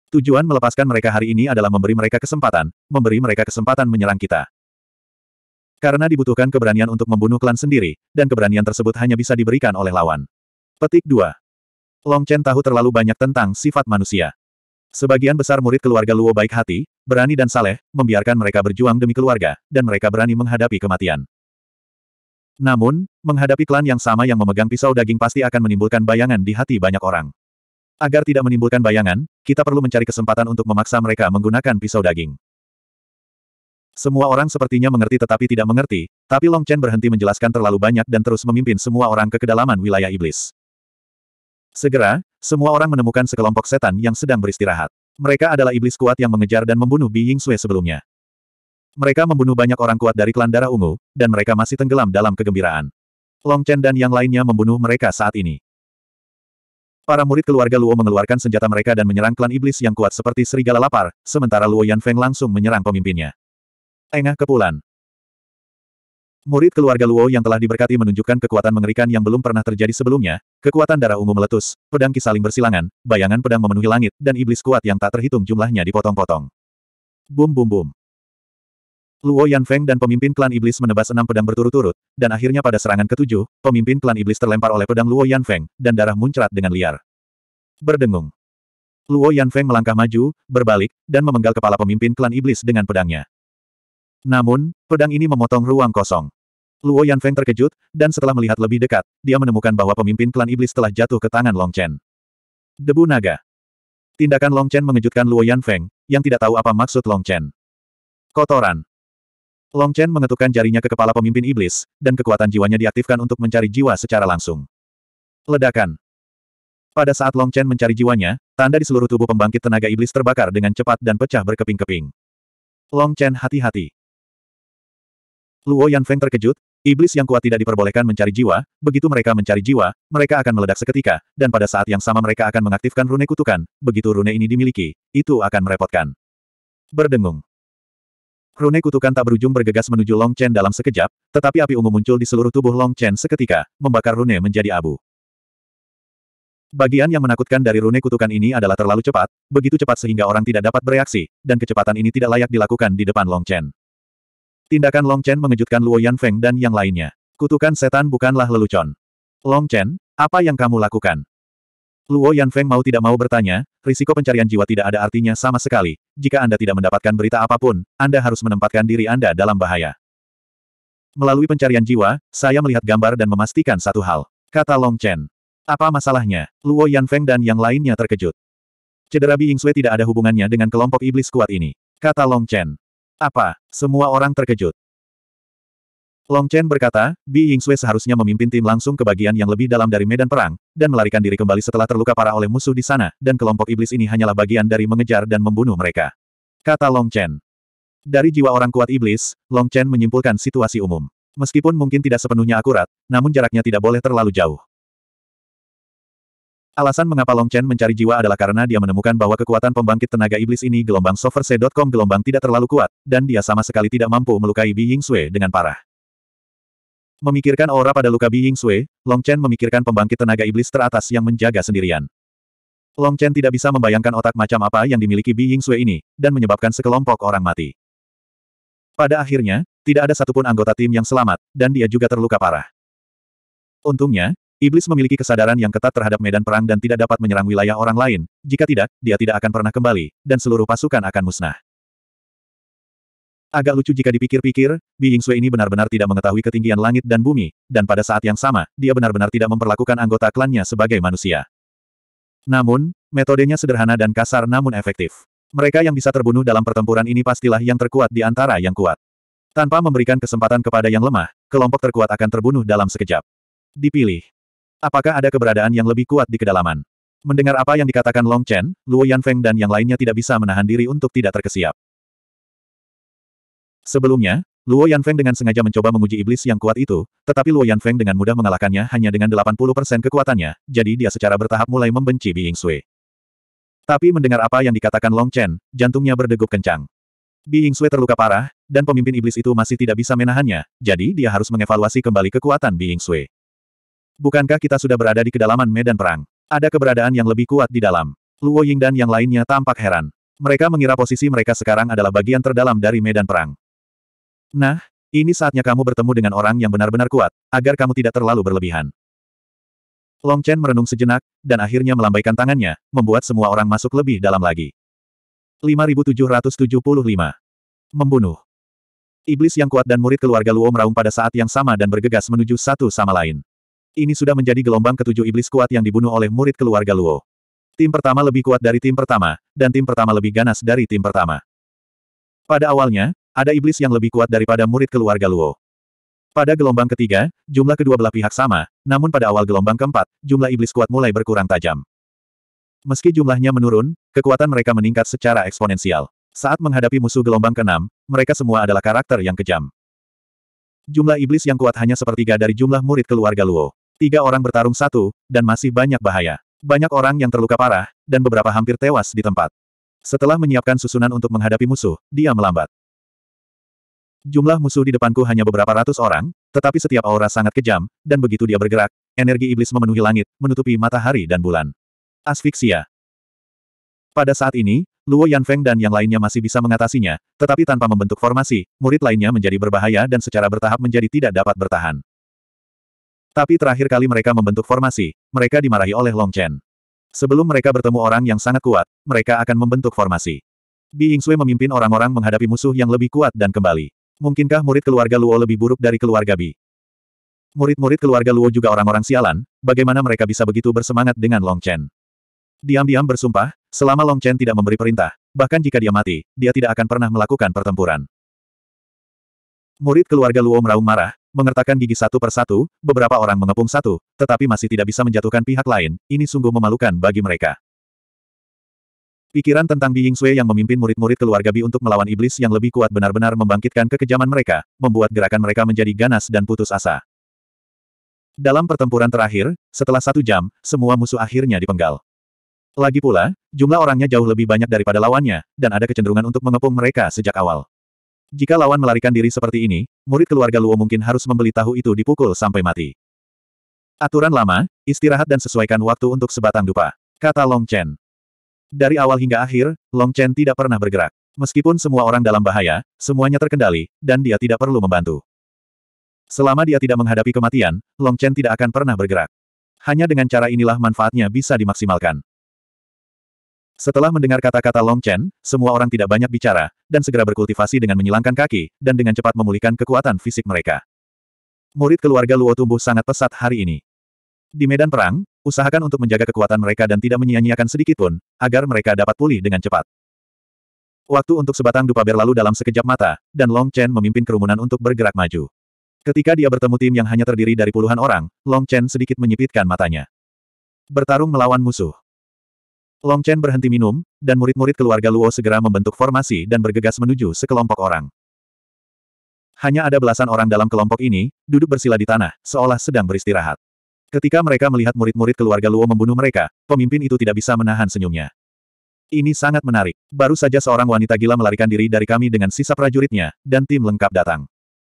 Tujuan melepaskan mereka hari ini adalah memberi mereka kesempatan, memberi mereka kesempatan menyerang kita. Karena dibutuhkan keberanian untuk membunuh klan sendiri, dan keberanian tersebut hanya bisa diberikan oleh lawan. Petik 2. Long Chen tahu terlalu banyak tentang sifat manusia. Sebagian besar murid keluarga Luo baik hati, berani dan saleh, membiarkan mereka berjuang demi keluarga, dan mereka berani menghadapi kematian. Namun, menghadapi klan yang sama yang memegang pisau daging pasti akan menimbulkan bayangan di hati banyak orang. Agar tidak menimbulkan bayangan, kita perlu mencari kesempatan untuk memaksa mereka menggunakan pisau daging. Semua orang sepertinya mengerti tetapi tidak mengerti, tapi Long Chen berhenti menjelaskan terlalu banyak dan terus memimpin semua orang ke kedalaman wilayah iblis. Segera, semua orang menemukan sekelompok setan yang sedang beristirahat. Mereka adalah iblis kuat yang mengejar dan membunuh Bi Ying sebelumnya. Mereka membunuh banyak orang kuat dari klan darah ungu, dan mereka masih tenggelam dalam kegembiraan. Long Chen dan yang lainnya membunuh mereka saat ini. Para murid keluarga Luo mengeluarkan senjata mereka dan menyerang klan iblis yang kuat seperti serigala lapar, sementara Luo Yanfeng langsung menyerang pemimpinnya. Engah Kepulan Murid keluarga Luo yang telah diberkati menunjukkan kekuatan mengerikan yang belum pernah terjadi sebelumnya, kekuatan darah ungu meletus, pedang ki saling bersilangan, bayangan pedang memenuhi langit, dan iblis kuat yang tak terhitung jumlahnya dipotong-potong. Bum bum bum. Luo Yanfeng dan pemimpin klan iblis menebas enam pedang berturut-turut, dan akhirnya pada serangan ketujuh, pemimpin klan iblis terlempar oleh pedang Luo Yanfeng, dan darah muncrat dengan liar. Berdengung. Luo Yanfeng melangkah maju, berbalik, dan memenggal kepala pemimpin klan iblis dengan pedangnya. Namun, pedang ini memotong ruang kosong. Luo Yanfeng terkejut, dan setelah melihat lebih dekat, dia menemukan bahwa pemimpin klan iblis telah jatuh ke tangan Long Chen. Debu naga. Tindakan Long Chen mengejutkan Luo Yanfeng, yang tidak tahu apa maksud Long Chen. Kotoran. Long Chen mengetukkan jarinya ke kepala pemimpin iblis, dan kekuatan jiwanya diaktifkan untuk mencari jiwa secara langsung. Ledakan. Pada saat Long Chen mencari jiwanya, tanda di seluruh tubuh pembangkit tenaga iblis terbakar dengan cepat dan pecah berkeping-keping. Long Chen hati-hati. Luo Yanfeng terkejut, Iblis yang kuat tidak diperbolehkan mencari jiwa, begitu mereka mencari jiwa, mereka akan meledak seketika, dan pada saat yang sama mereka akan mengaktifkan rune kutukan, begitu rune ini dimiliki, itu akan merepotkan. Berdengung. Rune kutukan tak berujung bergegas menuju Long Chen dalam sekejap, tetapi api ungu muncul di seluruh tubuh Long Chen seketika, membakar rune menjadi abu. Bagian yang menakutkan dari rune kutukan ini adalah terlalu cepat, begitu cepat sehingga orang tidak dapat bereaksi, dan kecepatan ini tidak layak dilakukan di depan Long Chen. Tindakan Long Chen mengejutkan Luo Yan Feng dan yang lainnya. Kutukan setan bukanlah lelucon. Long Chen, apa yang kamu lakukan? Luo Yan Feng mau tidak mau bertanya, risiko pencarian jiwa tidak ada artinya sama sekali. Jika Anda tidak mendapatkan berita apapun, Anda harus menempatkan diri Anda dalam bahaya. Melalui pencarian jiwa, saya melihat gambar dan memastikan satu hal. Kata Long Chen. Apa masalahnya? Luo Yan Feng dan yang lainnya terkejut. Cedera Bi Sui tidak ada hubungannya dengan kelompok iblis kuat ini. Kata Long Chen. Apa? Semua orang terkejut. Long Chen berkata, Bi Ying Sui seharusnya memimpin tim langsung ke bagian yang lebih dalam dari medan perang, dan melarikan diri kembali setelah terluka parah oleh musuh di sana, dan kelompok iblis ini hanyalah bagian dari mengejar dan membunuh mereka. Kata Long Chen. Dari jiwa orang kuat iblis, Long Chen menyimpulkan situasi umum. Meskipun mungkin tidak sepenuhnya akurat, namun jaraknya tidak boleh terlalu jauh. Alasan mengapa Long Chen mencari jiwa adalah karena dia menemukan bahwa kekuatan pembangkit tenaga iblis ini gelombang soverse.com gelombang tidak terlalu kuat, dan dia sama sekali tidak mampu melukai Bi Ying Sui dengan parah. Memikirkan aura pada luka Bi Ying Sui, Long Chen memikirkan pembangkit tenaga iblis teratas yang menjaga sendirian. Long Chen tidak bisa membayangkan otak macam apa yang dimiliki Bi Ying Sui ini, dan menyebabkan sekelompok orang mati. Pada akhirnya, tidak ada satupun anggota tim yang selamat, dan dia juga terluka parah. Untungnya, Iblis memiliki kesadaran yang ketat terhadap medan perang dan tidak dapat menyerang wilayah orang lain, jika tidak, dia tidak akan pernah kembali, dan seluruh pasukan akan musnah. Agak lucu jika dipikir-pikir, Biying Sui ini benar-benar tidak mengetahui ketinggian langit dan bumi, dan pada saat yang sama, dia benar-benar tidak memperlakukan anggota klannya sebagai manusia. Namun, metodenya sederhana dan kasar namun efektif. Mereka yang bisa terbunuh dalam pertempuran ini pastilah yang terkuat di antara yang kuat. Tanpa memberikan kesempatan kepada yang lemah, kelompok terkuat akan terbunuh dalam sekejap. Dipilih. Apakah ada keberadaan yang lebih kuat di kedalaman? Mendengar apa yang dikatakan Long Chen, Luo Yanfeng dan yang lainnya tidak bisa menahan diri untuk tidak terkesiap. Sebelumnya, Luo Yanfeng dengan sengaja mencoba menguji iblis yang kuat itu, tetapi Luo Yanfeng dengan mudah mengalahkannya hanya dengan 80% kekuatannya, jadi dia secara bertahap mulai membenci Bing Sui. Tapi mendengar apa yang dikatakan Long Chen, jantungnya berdegup kencang. Bing Sui terluka parah, dan pemimpin iblis itu masih tidak bisa menahannya, jadi dia harus mengevaluasi kembali kekuatan Bing Sui. Bukankah kita sudah berada di kedalaman medan perang? Ada keberadaan yang lebih kuat di dalam. Luo Ying dan yang lainnya tampak heran. Mereka mengira posisi mereka sekarang adalah bagian terdalam dari medan perang. Nah, ini saatnya kamu bertemu dengan orang yang benar-benar kuat, agar kamu tidak terlalu berlebihan. Long Chen merenung sejenak, dan akhirnya melambaikan tangannya, membuat semua orang masuk lebih dalam lagi. 5775. Membunuh. Iblis yang kuat dan murid keluarga Luo meraung pada saat yang sama dan bergegas menuju satu sama lain. Ini sudah menjadi gelombang ketujuh iblis kuat yang dibunuh oleh murid keluarga Luo. Tim pertama lebih kuat dari tim pertama, dan tim pertama lebih ganas dari tim pertama. Pada awalnya, ada iblis yang lebih kuat daripada murid keluarga Luo. Pada gelombang ketiga, jumlah kedua belah pihak sama, namun pada awal gelombang keempat, jumlah iblis kuat mulai berkurang tajam. Meski jumlahnya menurun, kekuatan mereka meningkat secara eksponensial. Saat menghadapi musuh gelombang keenam, mereka semua adalah karakter yang kejam. Jumlah iblis yang kuat hanya sepertiga dari jumlah murid keluarga Luo. Tiga orang bertarung satu, dan masih banyak bahaya. Banyak orang yang terluka parah, dan beberapa hampir tewas di tempat. Setelah menyiapkan susunan untuk menghadapi musuh, dia melambat. Jumlah musuh di depanku hanya beberapa ratus orang, tetapi setiap aura sangat kejam, dan begitu dia bergerak, energi iblis memenuhi langit, menutupi matahari dan bulan. Asfiksia. Pada saat ini, Luo Yanfeng dan yang lainnya masih bisa mengatasinya, tetapi tanpa membentuk formasi, murid lainnya menjadi berbahaya dan secara bertahap menjadi tidak dapat bertahan. Tapi terakhir kali mereka membentuk formasi, mereka dimarahi oleh Long Chen. Sebelum mereka bertemu orang yang sangat kuat, mereka akan membentuk formasi. Bi Sui memimpin orang-orang menghadapi musuh yang lebih kuat dan kembali. Mungkinkah murid keluarga Luo lebih buruk dari keluarga Bi? Murid-murid keluarga Luo juga orang-orang sialan, bagaimana mereka bisa begitu bersemangat dengan Long Chen? Diam-diam bersumpah, selama Long Chen tidak memberi perintah, bahkan jika dia mati, dia tidak akan pernah melakukan pertempuran. Murid keluarga Luo meraung marah, mengertakkan gigi satu persatu, beberapa orang mengepung satu, tetapi masih tidak bisa menjatuhkan pihak lain, ini sungguh memalukan bagi mereka. Pikiran tentang Bi Sui yang memimpin murid-murid keluarga Bi untuk melawan iblis yang lebih kuat benar-benar membangkitkan kekejaman mereka, membuat gerakan mereka menjadi ganas dan putus asa. Dalam pertempuran terakhir, setelah satu jam, semua musuh akhirnya dipenggal. Lagi pula, jumlah orangnya jauh lebih banyak daripada lawannya, dan ada kecenderungan untuk mengepung mereka sejak awal. Jika lawan melarikan diri seperti ini, murid keluarga Luo mungkin harus membeli tahu itu dipukul sampai mati. Aturan lama, istirahat dan sesuaikan waktu untuk sebatang dupa, kata Long Chen. Dari awal hingga akhir, Long Chen tidak pernah bergerak. Meskipun semua orang dalam bahaya, semuanya terkendali, dan dia tidak perlu membantu. Selama dia tidak menghadapi kematian, Long Chen tidak akan pernah bergerak. Hanya dengan cara inilah manfaatnya bisa dimaksimalkan. Setelah mendengar kata-kata Long Chen, semua orang tidak banyak bicara, dan segera berkultivasi dengan menyilangkan kaki, dan dengan cepat memulihkan kekuatan fisik mereka. Murid keluarga Luo tumbuh sangat pesat hari ini. Di medan perang, usahakan untuk menjaga kekuatan mereka dan tidak menyia-nyiakan sedikitpun, agar mereka dapat pulih dengan cepat. Waktu untuk sebatang dupa berlalu dalam sekejap mata, dan Long Chen memimpin kerumunan untuk bergerak maju. Ketika dia bertemu tim yang hanya terdiri dari puluhan orang, Long Chen sedikit menyipitkan matanya. Bertarung melawan musuh. Long Chen berhenti minum, dan murid-murid keluarga Luo segera membentuk formasi dan bergegas menuju sekelompok orang. Hanya ada belasan orang dalam kelompok ini, duduk bersila di tanah, seolah sedang beristirahat. Ketika mereka melihat murid-murid keluarga Luo membunuh mereka, pemimpin itu tidak bisa menahan senyumnya. Ini sangat menarik. Baru saja seorang wanita gila melarikan diri dari kami dengan sisa prajuritnya, dan tim lengkap datang.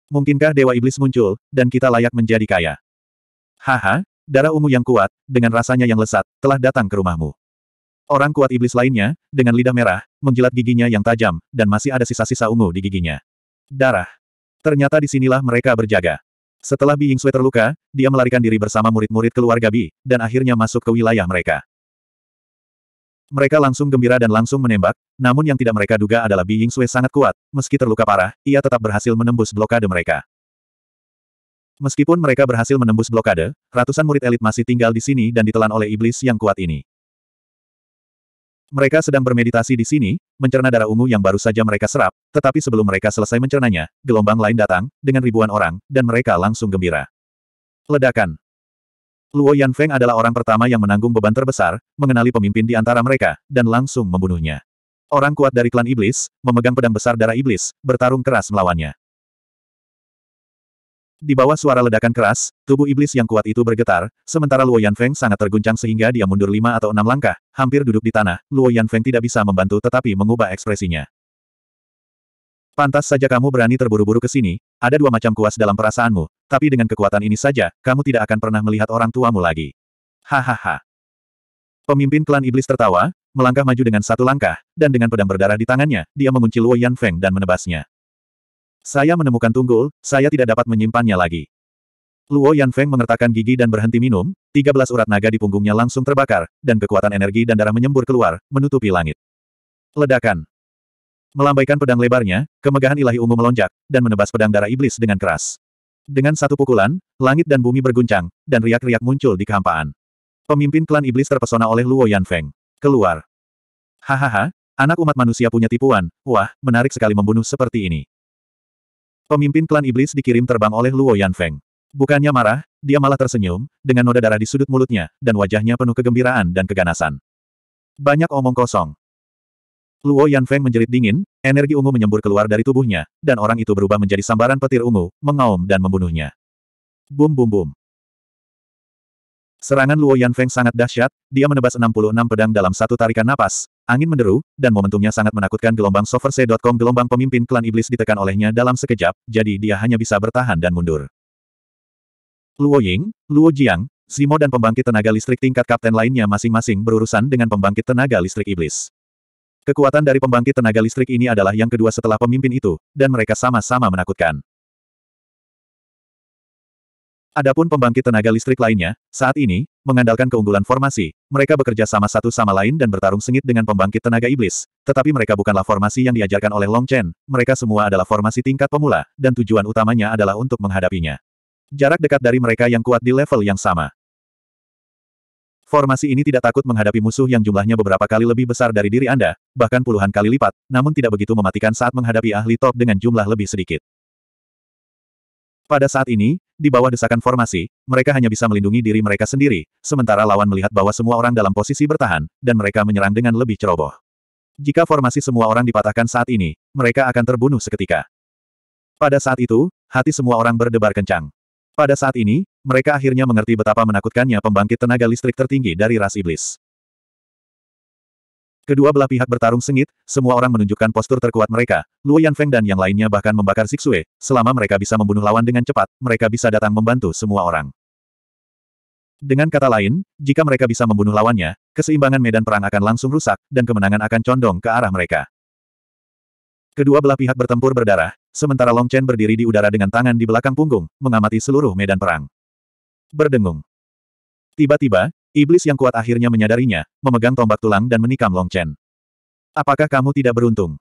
Mungkinkah Dewa Iblis muncul, dan kita layak menjadi kaya? Haha, darah ungu yang kuat, dengan rasanya yang lesat, telah datang ke rumahmu. Orang kuat iblis lainnya, dengan lidah merah, menjilat giginya yang tajam, dan masih ada sisa-sisa ungu di giginya. Darah. Ternyata disinilah mereka berjaga. Setelah Bi Yingxue terluka, dia melarikan diri bersama murid-murid keluarga Bi, dan akhirnya masuk ke wilayah mereka. Mereka langsung gembira dan langsung menembak, namun yang tidak mereka duga adalah Bi Yingxue sangat kuat, meski terluka parah, ia tetap berhasil menembus blokade mereka. Meskipun mereka berhasil menembus blokade, ratusan murid elit masih tinggal di sini dan ditelan oleh iblis yang kuat ini. Mereka sedang bermeditasi di sini, mencerna darah ungu yang baru saja mereka serap, tetapi sebelum mereka selesai mencernanya, gelombang lain datang, dengan ribuan orang, dan mereka langsung gembira. Ledakan Luo Yanfeng adalah orang pertama yang menanggung beban terbesar, mengenali pemimpin di antara mereka, dan langsung membunuhnya. Orang kuat dari klan iblis, memegang pedang besar darah iblis, bertarung keras melawannya. Di bawah suara ledakan keras, tubuh iblis yang kuat itu bergetar, sementara Luo Yanfeng sangat terguncang sehingga dia mundur lima atau enam langkah, hampir duduk di tanah. Luo Yanfeng tidak bisa membantu tetapi mengubah ekspresinya. Pantas saja kamu berani terburu-buru ke sini, ada dua macam kuas dalam perasaanmu, tapi dengan kekuatan ini saja, kamu tidak akan pernah melihat orang tuamu lagi. Hahaha. Pemimpin klan iblis tertawa, melangkah maju dengan satu langkah, dan dengan pedang berdarah di tangannya, dia mengunci Luo Yanfeng dan menebasnya. Saya menemukan tunggul, saya tidak dapat menyimpannya lagi. Luo Yanfeng mengertakkan gigi dan berhenti minum, 13 urat naga di punggungnya langsung terbakar, dan kekuatan energi dan darah menyembur keluar, menutupi langit. Ledakan. Melambaikan pedang lebarnya, kemegahan ilahi ungu melonjak, dan menebas pedang darah iblis dengan keras. Dengan satu pukulan, langit dan bumi berguncang, dan riak-riak muncul di kehampaan. Pemimpin klan iblis terpesona oleh Luo Yanfeng. Keluar. Hahaha, anak umat manusia punya tipuan, wah, menarik sekali membunuh seperti ini. Pemimpin klan iblis dikirim terbang oleh Luo Yanfeng. Bukannya marah, dia malah tersenyum, dengan noda darah di sudut mulutnya, dan wajahnya penuh kegembiraan dan keganasan. Banyak omong kosong. Luo Yanfeng menjerit dingin, energi ungu menyembur keluar dari tubuhnya, dan orang itu berubah menjadi sambaran petir ungu, mengaum dan membunuhnya. Bum bum bum. Serangan Luo Yanfeng sangat dahsyat, dia menebas 66 pedang dalam satu tarikan napas, angin menderu, dan momentumnya sangat menakutkan gelombang soverse.com gelombang pemimpin klan iblis ditekan olehnya dalam sekejap, jadi dia hanya bisa bertahan dan mundur. Luo Ying, Luo Jiang, Zimo dan pembangkit tenaga listrik tingkat kapten lainnya masing-masing berurusan dengan pembangkit tenaga listrik iblis. Kekuatan dari pembangkit tenaga listrik ini adalah yang kedua setelah pemimpin itu, dan mereka sama-sama menakutkan. Adapun pembangkit tenaga listrik lainnya, saat ini, mengandalkan keunggulan formasi, mereka bekerja sama satu sama lain dan bertarung sengit dengan pembangkit tenaga iblis. Tetapi mereka bukanlah formasi yang diajarkan oleh Long Chen, mereka semua adalah formasi tingkat pemula, dan tujuan utamanya adalah untuk menghadapinya. Jarak dekat dari mereka yang kuat di level yang sama. Formasi ini tidak takut menghadapi musuh yang jumlahnya beberapa kali lebih besar dari diri Anda, bahkan puluhan kali lipat, namun tidak begitu mematikan saat menghadapi ahli top dengan jumlah lebih sedikit. Pada saat ini, di bawah desakan formasi, mereka hanya bisa melindungi diri mereka sendiri, sementara lawan melihat bahwa semua orang dalam posisi bertahan, dan mereka menyerang dengan lebih ceroboh. Jika formasi semua orang dipatahkan saat ini, mereka akan terbunuh seketika. Pada saat itu, hati semua orang berdebar kencang. Pada saat ini, mereka akhirnya mengerti betapa menakutkannya pembangkit tenaga listrik tertinggi dari ras iblis. Kedua belah pihak bertarung sengit, semua orang menunjukkan postur terkuat mereka. Luo Yanfeng dan yang lainnya bahkan membakar Siksue. Selama mereka bisa membunuh lawan dengan cepat, mereka bisa datang membantu semua orang. Dengan kata lain, jika mereka bisa membunuh lawannya, keseimbangan medan perang akan langsung rusak, dan kemenangan akan condong ke arah mereka. Kedua belah pihak bertempur berdarah, sementara Long Chen berdiri di udara dengan tangan di belakang punggung, mengamati seluruh medan perang. Berdengung. Tiba-tiba, Iblis yang kuat akhirnya menyadarinya, memegang tombak tulang dan menikam Long Chen. Apakah kamu tidak beruntung?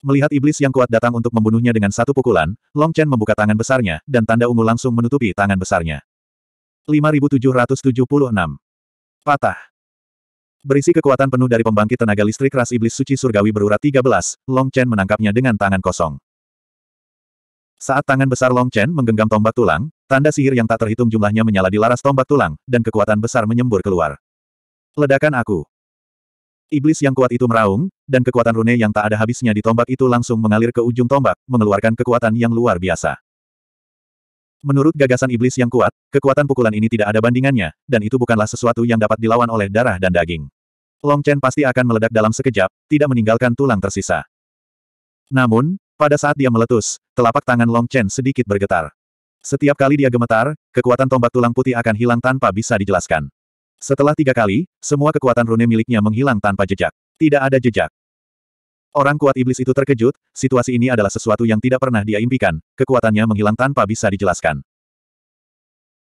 Melihat iblis yang kuat datang untuk membunuhnya dengan satu pukulan, Long Chen membuka tangan besarnya, dan tanda ungu langsung menutupi tangan besarnya. 5776. Patah. Berisi kekuatan penuh dari pembangkit tenaga listrik ras iblis suci surgawi berurat 13, Long Chen menangkapnya dengan tangan kosong. Saat tangan besar Long Chen menggenggam tombak tulang, Tanda sihir yang tak terhitung jumlahnya menyala di laras tombak tulang, dan kekuatan besar menyembur keluar. Ledakan aku. Iblis yang kuat itu meraung, dan kekuatan rune yang tak ada habisnya di tombak itu langsung mengalir ke ujung tombak, mengeluarkan kekuatan yang luar biasa. Menurut gagasan iblis yang kuat, kekuatan pukulan ini tidak ada bandingannya, dan itu bukanlah sesuatu yang dapat dilawan oleh darah dan daging. Long Chen pasti akan meledak dalam sekejap, tidak meninggalkan tulang tersisa. Namun, pada saat dia meletus, telapak tangan Long Chen sedikit bergetar. Setiap kali dia gemetar, kekuatan tombak tulang putih akan hilang tanpa bisa dijelaskan. Setelah tiga kali, semua kekuatan rune miliknya menghilang tanpa jejak. Tidak ada jejak. Orang kuat iblis itu terkejut, situasi ini adalah sesuatu yang tidak pernah dia impikan, kekuatannya menghilang tanpa bisa dijelaskan.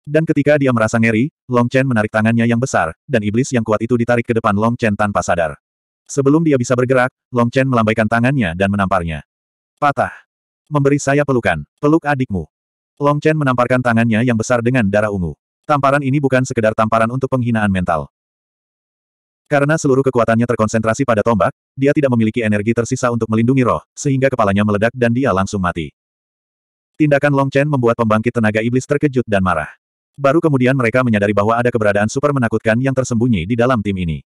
Dan ketika dia merasa ngeri, Long Chen menarik tangannya yang besar, dan iblis yang kuat itu ditarik ke depan Long Chen tanpa sadar. Sebelum dia bisa bergerak, Long Chen melambaikan tangannya dan menamparnya. Patah. Memberi saya pelukan, peluk adikmu. Long Chen menamparkan tangannya yang besar dengan darah ungu. Tamparan ini bukan sekedar tamparan untuk penghinaan mental. Karena seluruh kekuatannya terkonsentrasi pada tombak, dia tidak memiliki energi tersisa untuk melindungi roh, sehingga kepalanya meledak dan dia langsung mati. Tindakan Long Chen membuat pembangkit tenaga iblis terkejut dan marah. Baru kemudian mereka menyadari bahwa ada keberadaan super menakutkan yang tersembunyi di dalam tim ini.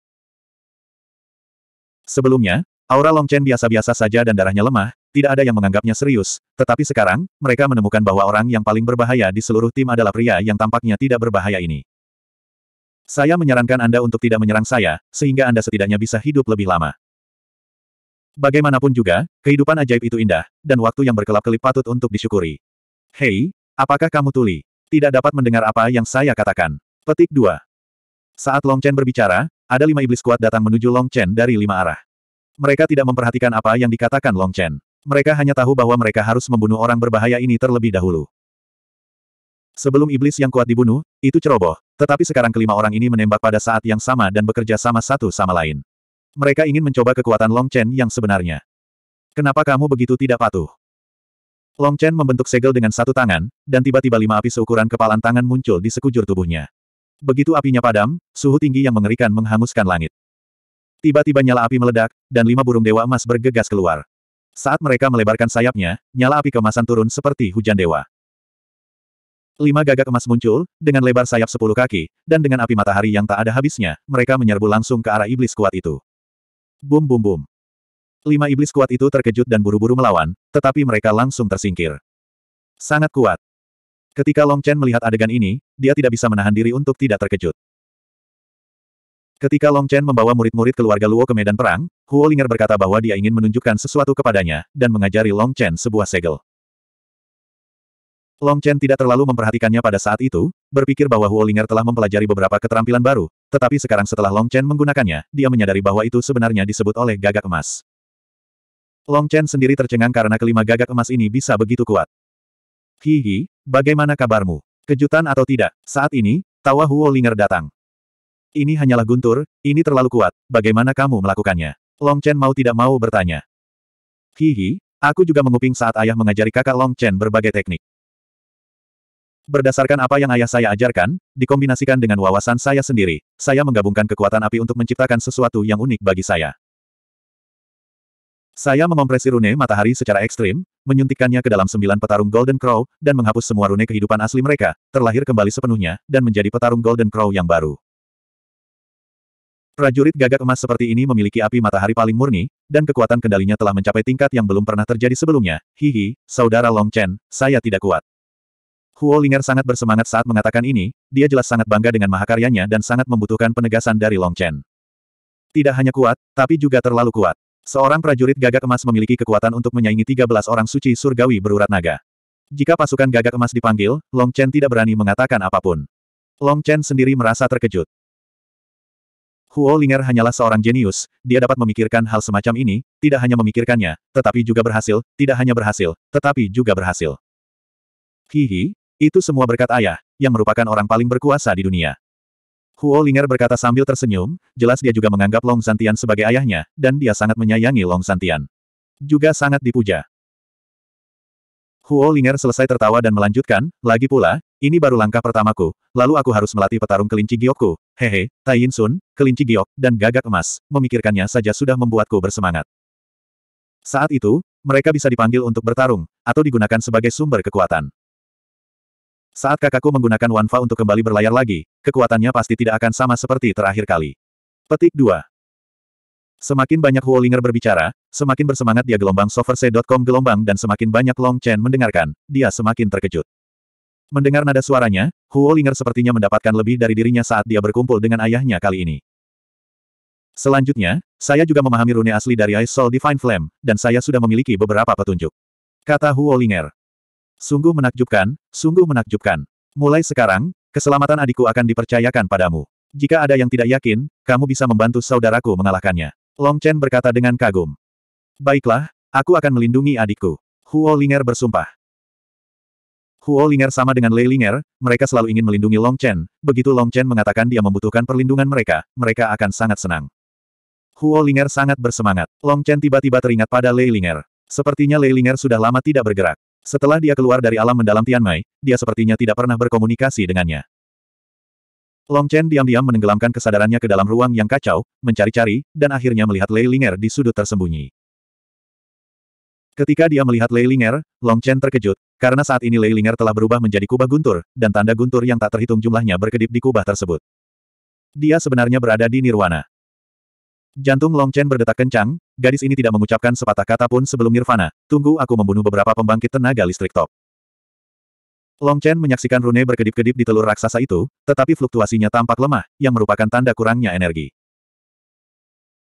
Sebelumnya, Aura Long Chen biasa-biasa saja dan darahnya lemah, tidak ada yang menganggapnya serius, tetapi sekarang, mereka menemukan bahwa orang yang paling berbahaya di seluruh tim adalah pria yang tampaknya tidak berbahaya ini. Saya menyarankan Anda untuk tidak menyerang saya, sehingga Anda setidaknya bisa hidup lebih lama. Bagaimanapun juga, kehidupan ajaib itu indah, dan waktu yang berkelap-kelip patut untuk disyukuri. Hei, apakah kamu tuli? Tidak dapat mendengar apa yang saya katakan. Petik 2. Saat Long Chen berbicara, ada lima iblis kuat datang menuju Long Chen dari lima arah. Mereka tidak memperhatikan apa yang dikatakan Long Chen. Mereka hanya tahu bahwa mereka harus membunuh orang berbahaya ini terlebih dahulu. Sebelum iblis yang kuat dibunuh, itu ceroboh, tetapi sekarang kelima orang ini menembak pada saat yang sama dan bekerja sama satu sama lain. Mereka ingin mencoba kekuatan Long Chen yang sebenarnya. Kenapa kamu begitu tidak patuh? Long Chen membentuk segel dengan satu tangan, dan tiba-tiba lima api seukuran kepalan tangan muncul di sekujur tubuhnya. Begitu apinya padam, suhu tinggi yang mengerikan menghanguskan langit. Tiba-tiba nyala api meledak, dan lima burung dewa emas bergegas keluar. Saat mereka melebarkan sayapnya, nyala api kemasan turun seperti hujan dewa. Lima gagak emas muncul, dengan lebar sayap sepuluh kaki, dan dengan api matahari yang tak ada habisnya, mereka menyerbu langsung ke arah iblis kuat itu. Bum bum bum. Lima iblis kuat itu terkejut dan buru-buru melawan, tetapi mereka langsung tersingkir. Sangat kuat. Ketika Long Chen melihat adegan ini, dia tidak bisa menahan diri untuk tidak terkejut. Ketika Long Chen membawa murid-murid keluarga Luo ke medan perang, Huo Linger berkata bahwa dia ingin menunjukkan sesuatu kepadanya, dan mengajari Long Chen sebuah segel. Long Chen tidak terlalu memperhatikannya pada saat itu, berpikir bahwa Huo Linger telah mempelajari beberapa keterampilan baru, tetapi sekarang setelah Long Chen menggunakannya, dia menyadari bahwa itu sebenarnya disebut oleh gagak emas. Long Chen sendiri tercengang karena kelima gagak emas ini bisa begitu kuat. Hihi, bagaimana kabarmu? Kejutan atau tidak, saat ini, tawa Huo Linger datang. Ini hanyalah guntur, ini terlalu kuat, bagaimana kamu melakukannya? Long Chen mau tidak mau bertanya. Hihi, aku juga menguping saat ayah mengajari kakak Long Chen berbagai teknik. Berdasarkan apa yang ayah saya ajarkan, dikombinasikan dengan wawasan saya sendiri, saya menggabungkan kekuatan api untuk menciptakan sesuatu yang unik bagi saya. Saya mengompresi rune matahari secara ekstrim, menyuntikkannya ke dalam sembilan petarung Golden Crow, dan menghapus semua rune kehidupan asli mereka, terlahir kembali sepenuhnya, dan menjadi petarung Golden Crow yang baru. Prajurit gagak emas seperti ini memiliki api matahari paling murni, dan kekuatan kendalinya telah mencapai tingkat yang belum pernah terjadi sebelumnya. Hihi, saudara Long Chen, saya tidak kuat. Huo Linger sangat bersemangat saat mengatakan ini, dia jelas sangat bangga dengan mahakaryanya dan sangat membutuhkan penegasan dari Long Chen. Tidak hanya kuat, tapi juga terlalu kuat. Seorang prajurit gagak emas memiliki kekuatan untuk menyaingi 13 orang suci surgawi berurat naga. Jika pasukan gagak emas dipanggil, Long Chen tidak berani mengatakan apapun. Long Chen sendiri merasa terkejut. Huo Linger hanyalah seorang jenius, dia dapat memikirkan hal semacam ini, tidak hanya memikirkannya, tetapi juga berhasil, tidak hanya berhasil, tetapi juga berhasil. Hihi, itu semua berkat ayah, yang merupakan orang paling berkuasa di dunia. Huo Linger berkata sambil tersenyum, jelas dia juga menganggap Long Santian sebagai ayahnya, dan dia sangat menyayangi Long Santian. Juga sangat dipuja. Huo Linger selesai tertawa dan melanjutkan, lagi pula, ini baru langkah pertamaku, lalu aku harus melatih petarung kelinci giokku. Hehe, Tai Yin Sun, kelinci giok, dan gagak emas, memikirkannya saja sudah membuatku bersemangat. Saat itu, mereka bisa dipanggil untuk bertarung, atau digunakan sebagai sumber kekuatan. Saat kakakku menggunakan Wanfa untuk kembali berlayar lagi, kekuatannya pasti tidak akan sama seperti terakhir kali. Petik 2. Semakin banyak Huolinger berbicara, semakin bersemangat dia gelombang soverse.com gelombang dan semakin banyak Long Chen mendengarkan, dia semakin terkejut. Mendengar nada suaranya, Huo Linger sepertinya mendapatkan lebih dari dirinya saat dia berkumpul dengan ayahnya kali ini. Selanjutnya, saya juga memahami rune asli dari Ice Soul Divine Flame, dan saya sudah memiliki beberapa petunjuk. Kata Huo Linger. Sungguh menakjubkan, sungguh menakjubkan. Mulai sekarang, keselamatan adikku akan dipercayakan padamu. Jika ada yang tidak yakin, kamu bisa membantu saudaraku mengalahkannya. Long Chen berkata dengan kagum. Baiklah, aku akan melindungi adikku. Huo Linger bersumpah. Huo Linger sama dengan Lei Linger, mereka selalu ingin melindungi Long Chen. Begitu Long Chen mengatakan dia membutuhkan perlindungan mereka, mereka akan sangat senang. Huo Linger sangat bersemangat. Long Chen tiba-tiba teringat pada Lei Linger. Sepertinya Lei Linger sudah lama tidak bergerak. Setelah dia keluar dari alam mendalam Tianmai, dia sepertinya tidak pernah berkomunikasi dengannya. Long Chen diam-diam menenggelamkan kesadarannya ke dalam ruang yang kacau, mencari-cari, dan akhirnya melihat Lei Linger di sudut tersembunyi. Ketika dia melihat Lei Ling'er, Long Chen terkejut, karena saat ini Lei Ling'er telah berubah menjadi kubah guntur, dan tanda guntur yang tak terhitung jumlahnya berkedip di kubah tersebut. Dia sebenarnya berada di Nirwana. Jantung Long Chen berdetak kencang, gadis ini tidak mengucapkan sepatah kata pun sebelum Nirvana, tunggu aku membunuh beberapa pembangkit tenaga listrik top. Long Chen menyaksikan rune berkedip-kedip di telur raksasa itu, tetapi fluktuasinya tampak lemah, yang merupakan tanda kurangnya energi.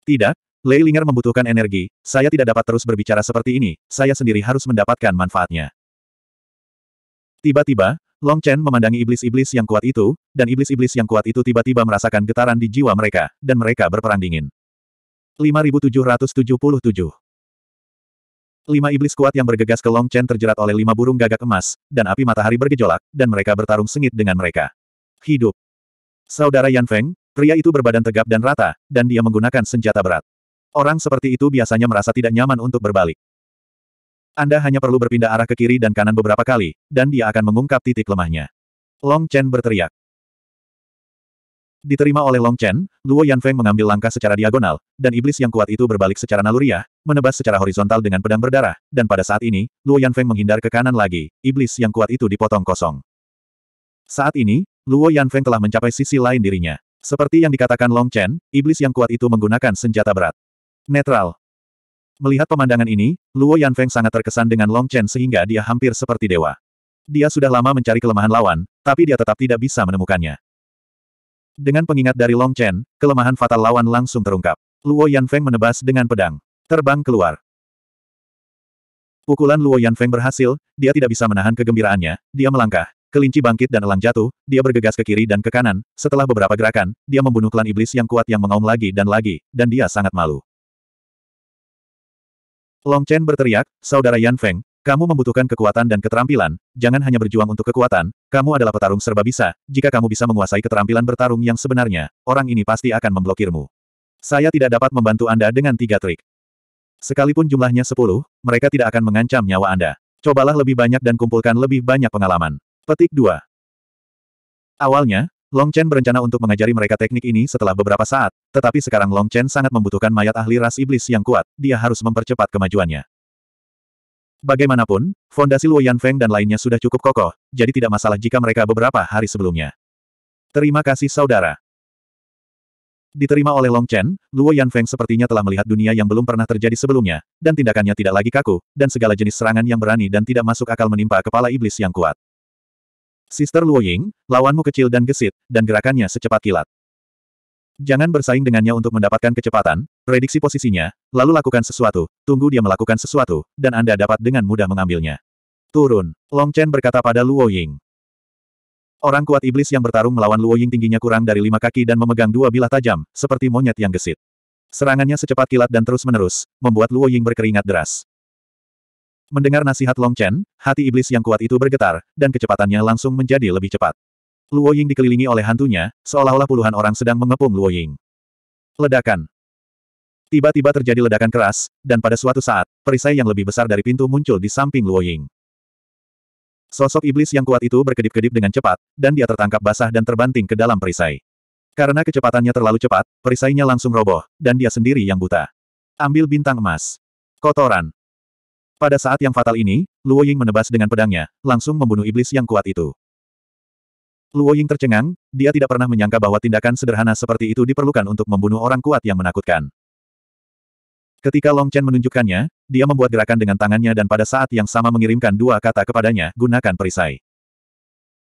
Tidak, Lei Linger membutuhkan energi, saya tidak dapat terus berbicara seperti ini, saya sendiri harus mendapatkan manfaatnya. Tiba-tiba, Long Chen memandangi iblis-iblis yang kuat itu, dan iblis-iblis yang kuat itu tiba-tiba merasakan getaran di jiwa mereka, dan mereka berperang dingin. 5777 Lima iblis kuat yang bergegas ke Long Chen terjerat oleh lima burung gagak emas, dan api matahari bergejolak, dan mereka bertarung sengit dengan mereka. Hidup. Saudara Yan Feng, pria itu berbadan tegap dan rata, dan dia menggunakan senjata berat. Orang seperti itu biasanya merasa tidak nyaman untuk berbalik. Anda hanya perlu berpindah arah ke kiri dan kanan beberapa kali, dan dia akan mengungkap titik lemahnya. Long Chen berteriak. Diterima oleh Long Chen, Luo Yanfeng mengambil langkah secara diagonal, dan iblis yang kuat itu berbalik secara naluriah, menebas secara horizontal dengan pedang berdarah, dan pada saat ini, Luo Yanfeng menghindar ke kanan lagi, iblis yang kuat itu dipotong kosong. Saat ini, Luo Yanfeng telah mencapai sisi lain dirinya. Seperti yang dikatakan Long Chen, iblis yang kuat itu menggunakan senjata berat. Netral. Melihat pemandangan ini, Luo Yanfeng sangat terkesan dengan Long Chen sehingga dia hampir seperti dewa. Dia sudah lama mencari kelemahan lawan, tapi dia tetap tidak bisa menemukannya. Dengan pengingat dari Long Chen, kelemahan fatal lawan langsung terungkap. Luo Yanfeng menebas dengan pedang. Terbang keluar. Pukulan Luo Yanfeng berhasil, dia tidak bisa menahan kegembiraannya, dia melangkah, kelinci bangkit dan elang jatuh, dia bergegas ke kiri dan ke kanan, setelah beberapa gerakan, dia membunuh klan iblis yang kuat yang mengaum lagi dan lagi, dan dia sangat malu. Long Chen berteriak, Saudara Yan Feng, kamu membutuhkan kekuatan dan keterampilan, jangan hanya berjuang untuk kekuatan, kamu adalah petarung serba bisa, jika kamu bisa menguasai keterampilan bertarung yang sebenarnya, orang ini pasti akan memblokirmu. Saya tidak dapat membantu Anda dengan tiga trik. Sekalipun jumlahnya sepuluh, mereka tidak akan mengancam nyawa Anda. Cobalah lebih banyak dan kumpulkan lebih banyak pengalaman. Petik 2. Awalnya, Long Chen berencana untuk mengajari mereka teknik ini setelah beberapa saat, tetapi sekarang Long Chen sangat membutuhkan mayat ahli ras iblis yang kuat, dia harus mempercepat kemajuannya. Bagaimanapun, fondasi Luo Yan Feng dan lainnya sudah cukup kokoh, jadi tidak masalah jika mereka beberapa hari sebelumnya. Terima kasih saudara. Diterima oleh Long Chen, Luo Yan Feng sepertinya telah melihat dunia yang belum pernah terjadi sebelumnya, dan tindakannya tidak lagi kaku, dan segala jenis serangan yang berani dan tidak masuk akal menimpa kepala iblis yang kuat. Sister Luo Ying, lawanmu kecil dan gesit, dan gerakannya secepat kilat. Jangan bersaing dengannya untuk mendapatkan kecepatan, prediksi posisinya, lalu lakukan sesuatu, tunggu dia melakukan sesuatu, dan Anda dapat dengan mudah mengambilnya. Turun, Long Chen berkata pada Luo Ying. Orang kuat iblis yang bertarung melawan Luo Ying tingginya kurang dari lima kaki dan memegang dua bilah tajam, seperti monyet yang gesit. Serangannya secepat kilat dan terus-menerus, membuat Luo Ying berkeringat deras. Mendengar nasihat Long Chen, hati iblis yang kuat itu bergetar, dan kecepatannya langsung menjadi lebih cepat. Luo Ying dikelilingi oleh hantunya, seolah-olah puluhan orang sedang mengepung Luo Ying. Ledakan. Tiba-tiba terjadi ledakan keras, dan pada suatu saat, perisai yang lebih besar dari pintu muncul di samping Luo Ying. Sosok iblis yang kuat itu berkedip-kedip dengan cepat, dan dia tertangkap basah dan terbanting ke dalam perisai. Karena kecepatannya terlalu cepat, perisainya langsung roboh, dan dia sendiri yang buta. Ambil bintang emas. Kotoran. Pada saat yang fatal ini, Luo Ying menebas dengan pedangnya, langsung membunuh iblis yang kuat itu. Luo Ying tercengang, dia tidak pernah menyangka bahwa tindakan sederhana seperti itu diperlukan untuk membunuh orang kuat yang menakutkan. Ketika Long Chen menunjukkannya, dia membuat gerakan dengan tangannya dan pada saat yang sama mengirimkan dua kata kepadanya, gunakan perisai.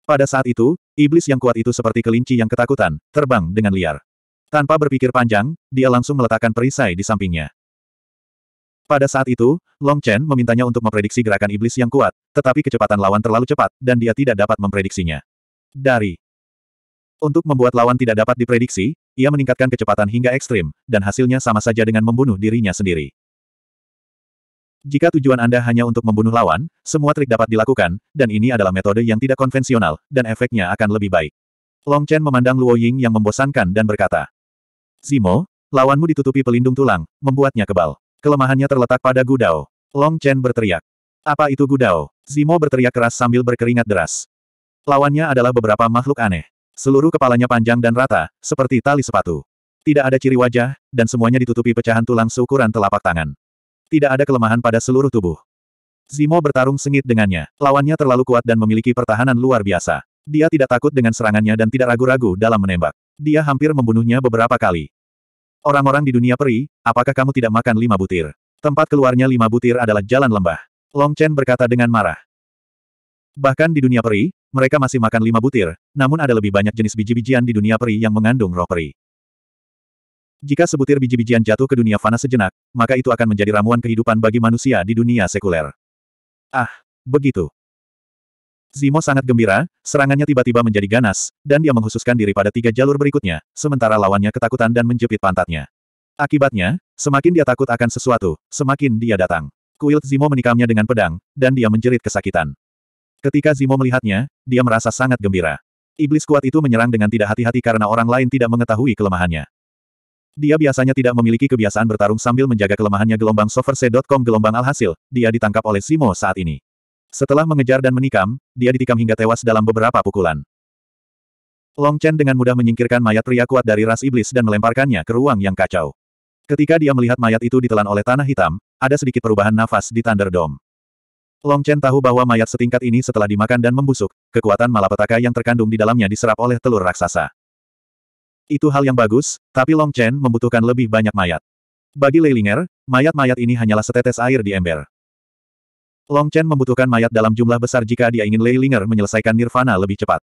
Pada saat itu, iblis yang kuat itu seperti kelinci yang ketakutan, terbang dengan liar. Tanpa berpikir panjang, dia langsung meletakkan perisai di sampingnya. Pada saat itu, Long Chen memintanya untuk memprediksi gerakan iblis yang kuat, tetapi kecepatan lawan terlalu cepat, dan dia tidak dapat memprediksinya. Dari untuk membuat lawan tidak dapat diprediksi, ia meningkatkan kecepatan hingga ekstrim, dan hasilnya sama saja dengan membunuh dirinya sendiri. Jika tujuan Anda hanya untuk membunuh lawan, semua trik dapat dilakukan, dan ini adalah metode yang tidak konvensional, dan efeknya akan lebih baik. Long Chen memandang Luo Ying yang membosankan dan berkata, Zimo, lawanmu ditutupi pelindung tulang, membuatnya kebal. Kelemahannya terletak pada Gudao. Long Chen berteriak. Apa itu Gudao? Zimo berteriak keras sambil berkeringat deras. Lawannya adalah beberapa makhluk aneh. Seluruh kepalanya panjang dan rata, seperti tali sepatu. Tidak ada ciri wajah, dan semuanya ditutupi pecahan tulang seukuran telapak tangan. Tidak ada kelemahan pada seluruh tubuh. Zimo bertarung sengit dengannya. Lawannya terlalu kuat dan memiliki pertahanan luar biasa. Dia tidak takut dengan serangannya dan tidak ragu-ragu dalam menembak. Dia hampir membunuhnya beberapa kali. Orang-orang di dunia peri, apakah kamu tidak makan lima butir? Tempat keluarnya lima butir adalah jalan lembah. Long Chen berkata dengan marah. Bahkan di dunia peri, mereka masih makan lima butir, namun ada lebih banyak jenis biji-bijian di dunia peri yang mengandung roh peri. Jika sebutir biji-bijian jatuh ke dunia fana sejenak, maka itu akan menjadi ramuan kehidupan bagi manusia di dunia sekuler. Ah, begitu. Zimo sangat gembira, serangannya tiba-tiba menjadi ganas, dan dia menghususkan diri pada tiga jalur berikutnya, sementara lawannya ketakutan dan menjepit pantatnya. Akibatnya, semakin dia takut akan sesuatu, semakin dia datang. Kuil Zimo menikamnya dengan pedang, dan dia menjerit kesakitan. Ketika Zimo melihatnya, dia merasa sangat gembira. Iblis kuat itu menyerang dengan tidak hati-hati karena orang lain tidak mengetahui kelemahannya. Dia biasanya tidak memiliki kebiasaan bertarung sambil menjaga kelemahannya gelombang soverse.com gelombang alhasil, dia ditangkap oleh Zimo saat ini. Setelah mengejar dan menikam, dia ditikam hingga tewas dalam beberapa pukulan. Long Chen dengan mudah menyingkirkan mayat pria kuat dari ras iblis dan melemparkannya ke ruang yang kacau. Ketika dia melihat mayat itu ditelan oleh tanah hitam, ada sedikit perubahan nafas di Thunderdome. Long Chen tahu bahwa mayat setingkat ini setelah dimakan dan membusuk, kekuatan malapetaka yang terkandung di dalamnya diserap oleh telur raksasa. Itu hal yang bagus, tapi Long Chen membutuhkan lebih banyak mayat. Bagi Leilinger, mayat-mayat ini hanyalah setetes air di ember. Long Chen membutuhkan mayat dalam jumlah besar jika dia ingin Lei Linger menyelesaikan nirvana lebih cepat.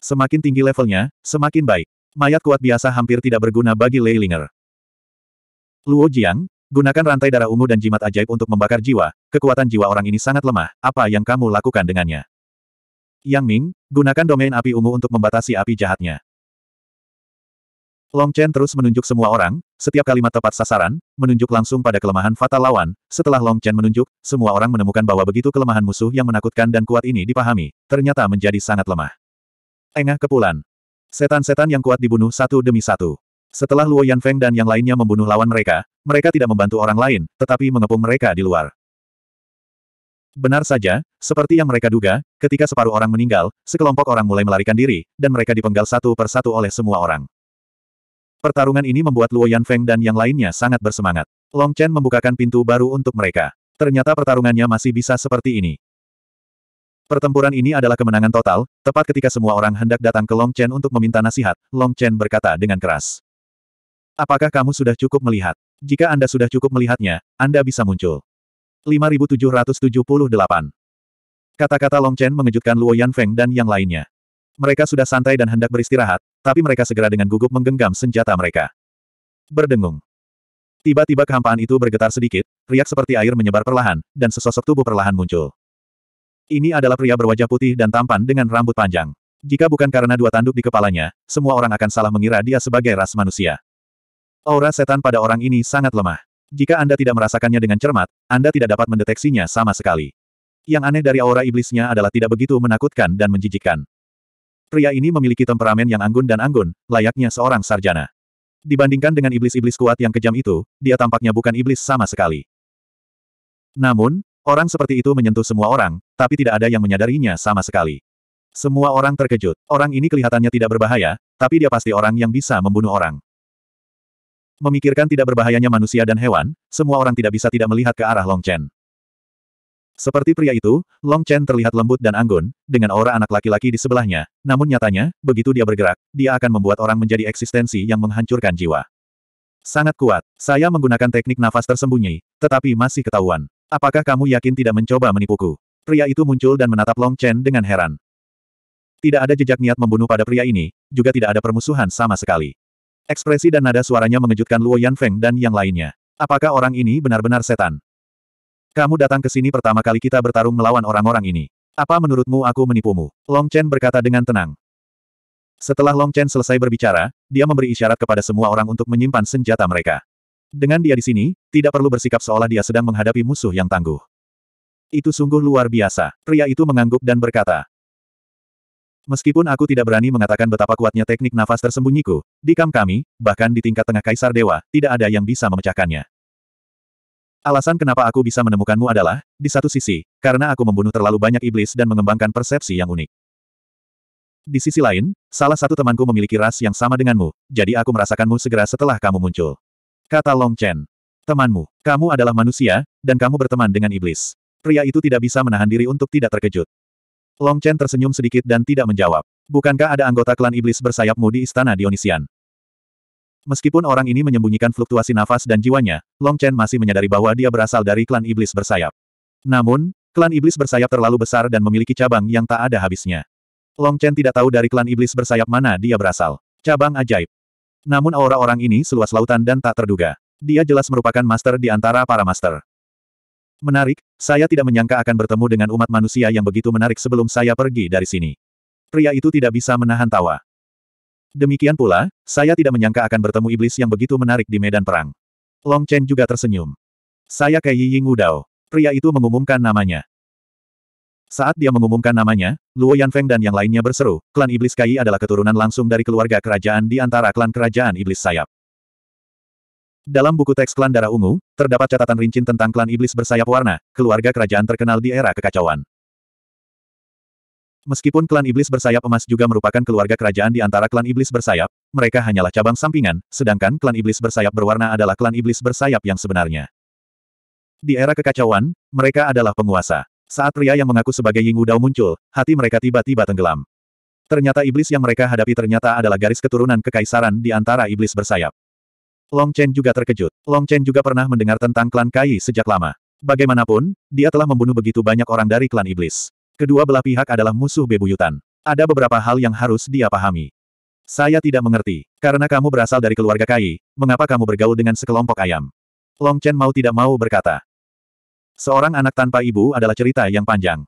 Semakin tinggi levelnya, semakin baik. Mayat kuat biasa hampir tidak berguna bagi Lei Linger. Luo Jiang, gunakan rantai darah ungu dan jimat ajaib untuk membakar jiwa, kekuatan jiwa orang ini sangat lemah, apa yang kamu lakukan dengannya? Yang Ming, gunakan domain api ungu untuk membatasi api jahatnya. Long Chen terus menunjuk semua orang, setiap kalimat tepat sasaran, menunjuk langsung pada kelemahan fatal lawan. Setelah Long Chen menunjuk, semua orang menemukan bahwa begitu kelemahan musuh yang menakutkan dan kuat ini dipahami, ternyata menjadi sangat lemah. Engah kepulan. Setan-setan yang kuat dibunuh satu demi satu. Setelah Luo Yanfeng dan yang lainnya membunuh lawan mereka, mereka tidak membantu orang lain, tetapi mengepung mereka di luar. Benar saja, seperti yang mereka duga, ketika separuh orang meninggal, sekelompok orang mulai melarikan diri, dan mereka dipenggal satu per satu oleh semua orang. Pertarungan ini membuat Luo Yanfeng dan yang lainnya sangat bersemangat. Long Chen membukakan pintu baru untuk mereka. Ternyata pertarungannya masih bisa seperti ini. Pertempuran ini adalah kemenangan total, tepat ketika semua orang hendak datang ke Long Chen untuk meminta nasihat, Long Chen berkata dengan keras. Apakah kamu sudah cukup melihat? Jika Anda sudah cukup melihatnya, Anda bisa muncul. 5778 Kata-kata Long Chen mengejutkan Luo Yanfeng dan yang lainnya. Mereka sudah santai dan hendak beristirahat, tapi mereka segera dengan gugup menggenggam senjata mereka. Berdengung. Tiba-tiba kehampaan itu bergetar sedikit, riak seperti air menyebar perlahan, dan sesosok tubuh perlahan muncul. Ini adalah pria berwajah putih dan tampan dengan rambut panjang. Jika bukan karena dua tanduk di kepalanya, semua orang akan salah mengira dia sebagai ras manusia. Aura setan pada orang ini sangat lemah. Jika Anda tidak merasakannya dengan cermat, Anda tidak dapat mendeteksinya sama sekali. Yang aneh dari aura iblisnya adalah tidak begitu menakutkan dan menjijikkan. Pria ini memiliki temperamen yang anggun dan anggun, layaknya seorang sarjana. Dibandingkan dengan iblis-iblis kuat yang kejam itu, dia tampaknya bukan iblis sama sekali. Namun, orang seperti itu menyentuh semua orang, tapi tidak ada yang menyadarinya sama sekali. Semua orang terkejut. Orang ini kelihatannya tidak berbahaya, tapi dia pasti orang yang bisa membunuh orang. Memikirkan tidak berbahayanya manusia dan hewan, semua orang tidak bisa tidak melihat ke arah Long Chen. Seperti pria itu, Long Chen terlihat lembut dan anggun, dengan aura anak laki-laki di sebelahnya, namun nyatanya, begitu dia bergerak, dia akan membuat orang menjadi eksistensi yang menghancurkan jiwa. Sangat kuat, saya menggunakan teknik nafas tersembunyi, tetapi masih ketahuan. Apakah kamu yakin tidak mencoba menipuku? Pria itu muncul dan menatap Long Chen dengan heran. Tidak ada jejak niat membunuh pada pria ini, juga tidak ada permusuhan sama sekali. Ekspresi dan nada suaranya mengejutkan Luo Yanfeng dan yang lainnya. Apakah orang ini benar-benar setan? Kamu datang ke sini pertama kali kita bertarung melawan orang-orang ini. Apa menurutmu aku menipumu? Long Chen berkata dengan tenang. Setelah Long Chen selesai berbicara, dia memberi isyarat kepada semua orang untuk menyimpan senjata mereka. Dengan dia di sini, tidak perlu bersikap seolah dia sedang menghadapi musuh yang tangguh. Itu sungguh luar biasa. Pria itu mengangguk dan berkata, Meskipun aku tidak berani mengatakan betapa kuatnya teknik nafas tersembunyiku, di kam kami, bahkan di tingkat tengah kaisar dewa, tidak ada yang bisa memecahkannya. Alasan kenapa aku bisa menemukanmu adalah, di satu sisi, karena aku membunuh terlalu banyak iblis dan mengembangkan persepsi yang unik. Di sisi lain, salah satu temanku memiliki ras yang sama denganmu, jadi aku merasakanmu segera setelah kamu muncul. Kata Long Chen. Temanmu, kamu adalah manusia, dan kamu berteman dengan iblis. Pria itu tidak bisa menahan diri untuk tidak terkejut. Long Chen tersenyum sedikit dan tidak menjawab. Bukankah ada anggota klan iblis bersayapmu di istana Dionisian? Meskipun orang ini menyembunyikan fluktuasi nafas dan jiwanya, Long Chen masih menyadari bahwa dia berasal dari klan iblis bersayap. Namun, klan iblis bersayap terlalu besar dan memiliki cabang yang tak ada habisnya. Long Chen tidak tahu dari klan iblis bersayap mana dia berasal. Cabang ajaib. Namun aura orang ini seluas lautan dan tak terduga. Dia jelas merupakan master di antara para master. Menarik, saya tidak menyangka akan bertemu dengan umat manusia yang begitu menarik sebelum saya pergi dari sini. Pria itu tidak bisa menahan tawa. Demikian pula, saya tidak menyangka akan bertemu iblis yang begitu menarik di medan perang. Long Chen juga tersenyum. Saya Kei Ying Dao. Pria itu mengumumkan namanya. Saat dia mengumumkan namanya, Luo Yanfeng dan yang lainnya berseru, klan iblis Kai adalah keturunan langsung dari keluarga kerajaan di antara klan kerajaan iblis sayap. Dalam buku teks klan darah ungu, terdapat catatan rincin tentang klan iblis bersayap warna, keluarga kerajaan terkenal di era kekacauan. Meskipun klan iblis bersayap emas juga merupakan keluarga kerajaan di antara klan iblis bersayap, mereka hanyalah cabang sampingan, sedangkan klan iblis bersayap berwarna adalah klan iblis bersayap yang sebenarnya. Di era kekacauan, mereka adalah penguasa. Saat pria yang mengaku sebagai Ying Udao muncul, hati mereka tiba-tiba tenggelam. Ternyata iblis yang mereka hadapi ternyata adalah garis keturunan kekaisaran di antara iblis bersayap. Long Chen juga terkejut. Long Chen juga pernah mendengar tentang klan Kai sejak lama. Bagaimanapun, dia telah membunuh begitu banyak orang dari klan iblis. Kedua belah pihak adalah musuh bebuyutan. Ada beberapa hal yang harus dia pahami. Saya tidak mengerti. Karena kamu berasal dari keluarga Kai, mengapa kamu bergaul dengan sekelompok ayam? Long Chen mau tidak mau berkata. Seorang anak tanpa ibu adalah cerita yang panjang.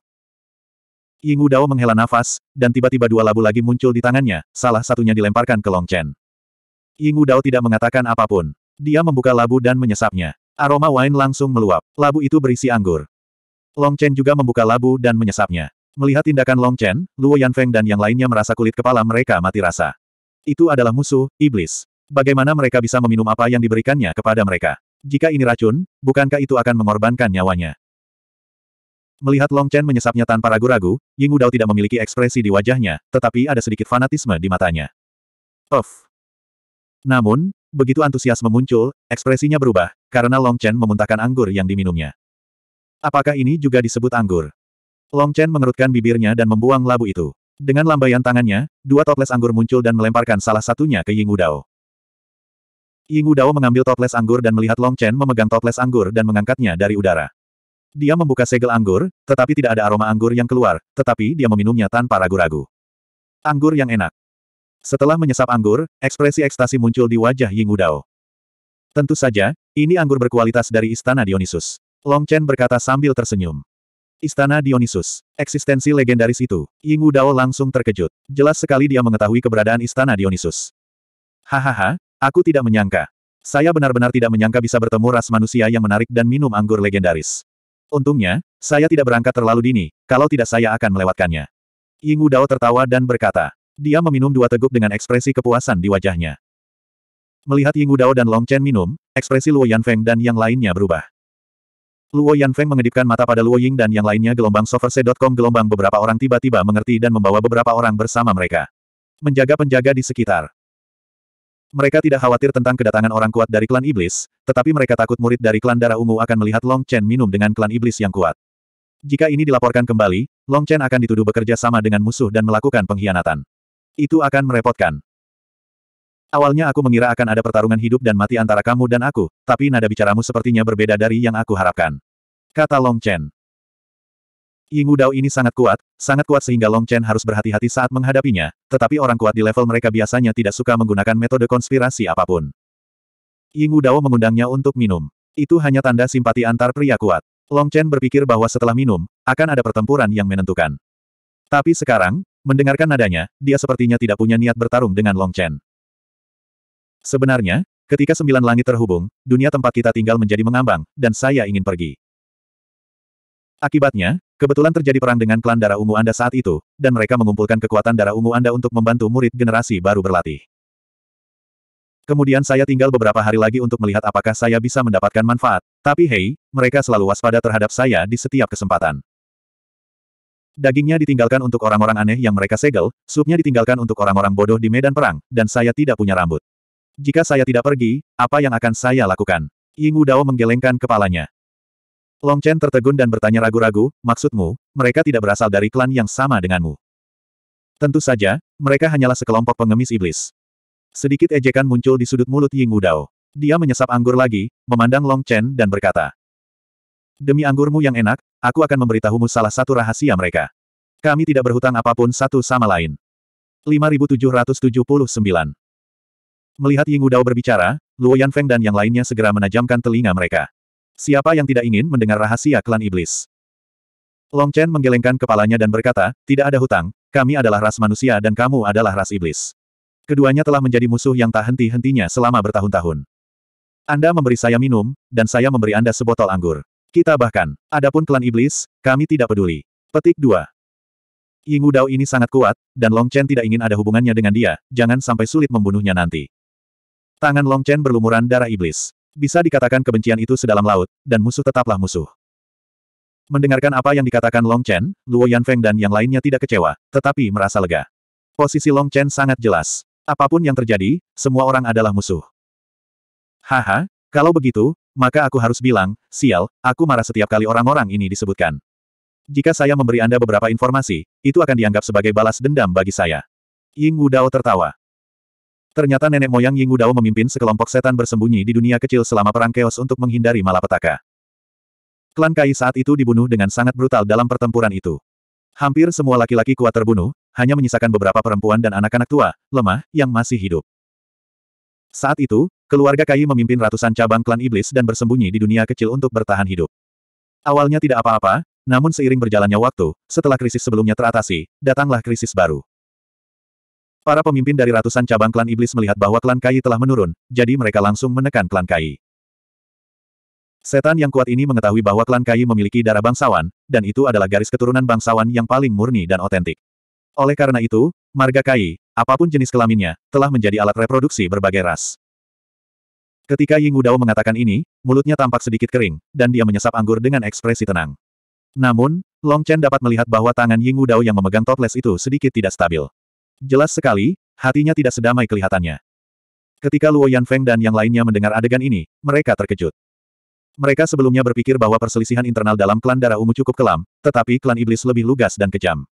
Yingu Dao menghela nafas, dan tiba-tiba dua labu lagi muncul di tangannya, salah satunya dilemparkan ke Long Chen. Yingu Dao tidak mengatakan apapun. Dia membuka labu dan menyesapnya. Aroma wine langsung meluap. Labu itu berisi anggur. Long Chen juga membuka labu dan menyesapnya. Melihat tindakan Long Chen, Luo Yanfeng dan yang lainnya merasa kulit kepala mereka mati rasa. Itu adalah musuh, iblis. Bagaimana mereka bisa meminum apa yang diberikannya kepada mereka? Jika ini racun, bukankah itu akan mengorbankan nyawanya? Melihat Long Chen menyesapnya tanpa ragu-ragu, Ying Udao tidak memiliki ekspresi di wajahnya, tetapi ada sedikit fanatisme di matanya. Of. Namun, begitu antusias muncul, ekspresinya berubah, karena Long Chen memuntahkan anggur yang diminumnya. Apakah ini juga disebut anggur? Long Chen mengerutkan bibirnya dan membuang labu itu. Dengan lambaian tangannya, dua toples anggur muncul dan melemparkan salah satunya ke Ying Udao. Ying Udao mengambil toples anggur dan melihat Long Chen memegang toples anggur dan mengangkatnya dari udara. Dia membuka segel anggur, tetapi tidak ada aroma anggur yang keluar, tetapi dia meminumnya tanpa ragu-ragu. Anggur yang enak. Setelah menyesap anggur, ekspresi ekstasi muncul di wajah Ying Udao. Tentu saja, ini anggur berkualitas dari Istana Dionysus. Long Chen berkata sambil tersenyum. Istana Dionysus. Eksistensi legendaris itu. Ying Dao langsung terkejut. Jelas sekali dia mengetahui keberadaan Istana Dionysus. Hahaha, aku tidak menyangka. Saya benar-benar tidak menyangka bisa bertemu ras manusia yang menarik dan minum anggur legendaris. Untungnya, saya tidak berangkat terlalu dini, kalau tidak saya akan melewatkannya. Ying Dao tertawa dan berkata. Dia meminum dua teguk dengan ekspresi kepuasan di wajahnya. Melihat Ying Dao dan Long Chen minum, ekspresi Luo Feng dan yang lainnya berubah. Luo Feng mengedipkan mata pada Luo Ying dan yang lainnya gelombang soverse.com gelombang beberapa orang tiba-tiba mengerti dan membawa beberapa orang bersama mereka. Menjaga penjaga di sekitar. Mereka tidak khawatir tentang kedatangan orang kuat dari klan iblis, tetapi mereka takut murid dari klan darah ungu akan melihat Long Chen minum dengan klan iblis yang kuat. Jika ini dilaporkan kembali, Long Chen akan dituduh bekerja sama dengan musuh dan melakukan pengkhianatan. Itu akan merepotkan. Awalnya aku mengira akan ada pertarungan hidup dan mati antara kamu dan aku, tapi nada bicaramu sepertinya berbeda dari yang aku harapkan. Kata Long Chen. Yingu Dao ini sangat kuat, sangat kuat sehingga Long Chen harus berhati-hati saat menghadapinya, tetapi orang kuat di level mereka biasanya tidak suka menggunakan metode konspirasi apapun. Yingu Dao mengundangnya untuk minum. Itu hanya tanda simpati antar pria kuat. Long Chen berpikir bahwa setelah minum, akan ada pertempuran yang menentukan. Tapi sekarang, mendengarkan nadanya, dia sepertinya tidak punya niat bertarung dengan Long Chen. Sebenarnya, ketika sembilan langit terhubung, dunia tempat kita tinggal menjadi mengambang, dan saya ingin pergi. Akibatnya, kebetulan terjadi perang dengan klan darah ungu Anda saat itu, dan mereka mengumpulkan kekuatan darah ungu Anda untuk membantu murid generasi baru berlatih. Kemudian saya tinggal beberapa hari lagi untuk melihat apakah saya bisa mendapatkan manfaat. Tapi hei, mereka selalu waspada terhadap saya di setiap kesempatan. Dagingnya ditinggalkan untuk orang-orang aneh yang mereka segel, supnya ditinggalkan untuk orang-orang bodoh di medan perang, dan saya tidak punya rambut. Jika saya tidak pergi, apa yang akan saya lakukan? Ying Dao menggelengkan kepalanya. Long Chen tertegun dan bertanya ragu-ragu, maksudmu, mereka tidak berasal dari klan yang sama denganmu. Tentu saja, mereka hanyalah sekelompok pengemis iblis. Sedikit ejekan muncul di sudut mulut Ying Dao. Dia menyesap anggur lagi, memandang Long Chen dan berkata, Demi anggurmu yang enak, aku akan memberitahumu salah satu rahasia mereka. Kami tidak berhutang apapun satu sama lain. 5779 Melihat Ying Udao berbicara, Luo Yanfeng dan yang lainnya segera menajamkan telinga mereka. Siapa yang tidak ingin mendengar rahasia klan iblis? Long Chen menggelengkan kepalanya dan berkata, tidak ada hutang, kami adalah ras manusia dan kamu adalah ras iblis. Keduanya telah menjadi musuh yang tak henti-hentinya selama bertahun-tahun. Anda memberi saya minum, dan saya memberi Anda sebotol anggur. Kita bahkan, adapun klan iblis, kami tidak peduli. Petik 2. Ying Dao ini sangat kuat, dan Long Chen tidak ingin ada hubungannya dengan dia, jangan sampai sulit membunuhnya nanti. Tangan Long Chen berlumuran darah iblis. Bisa dikatakan kebencian itu sedalam laut, dan musuh tetaplah musuh. Mendengarkan apa yang dikatakan Long Chen, Luo Yanfeng dan yang lainnya tidak kecewa, tetapi merasa lega. Posisi Long Chen sangat jelas. Apapun yang terjadi, semua orang adalah musuh. Haha, kalau begitu, maka aku harus bilang, sial, aku marah setiap kali orang-orang ini disebutkan. Jika saya memberi Anda beberapa informasi, itu akan dianggap sebagai balas dendam bagi saya. Ying Wudao tertawa. Ternyata nenek moyang Ying Wudao memimpin sekelompok setan bersembunyi di dunia kecil selama perang keos untuk menghindari malapetaka. Klan Kai saat itu dibunuh dengan sangat brutal dalam pertempuran itu. Hampir semua laki-laki kuat terbunuh, hanya menyisakan beberapa perempuan dan anak-anak tua, lemah, yang masih hidup. Saat itu, keluarga Kai memimpin ratusan cabang klan iblis dan bersembunyi di dunia kecil untuk bertahan hidup. Awalnya tidak apa-apa, namun seiring berjalannya waktu, setelah krisis sebelumnya teratasi, datanglah krisis baru. Para pemimpin dari ratusan cabang klan iblis melihat bahwa klan Kai telah menurun, jadi mereka langsung menekan klan Kai. Setan yang kuat ini mengetahui bahwa klan Kai memiliki darah bangsawan, dan itu adalah garis keturunan bangsawan yang paling murni dan otentik. Oleh karena itu, marga Kai, apapun jenis kelaminnya, telah menjadi alat reproduksi berbagai ras. Ketika Ying Udao mengatakan ini, mulutnya tampak sedikit kering, dan dia menyesap anggur dengan ekspresi tenang. Namun, Long Chen dapat melihat bahwa tangan Ying Udao yang memegang toples itu sedikit tidak stabil. Jelas sekali, hatinya tidak sedamai kelihatannya. Ketika Luo Yanfeng dan yang lainnya mendengar adegan ini, mereka terkejut. Mereka sebelumnya berpikir bahwa perselisihan internal dalam klan darah ungu cukup kelam, tetapi klan iblis lebih lugas dan kejam.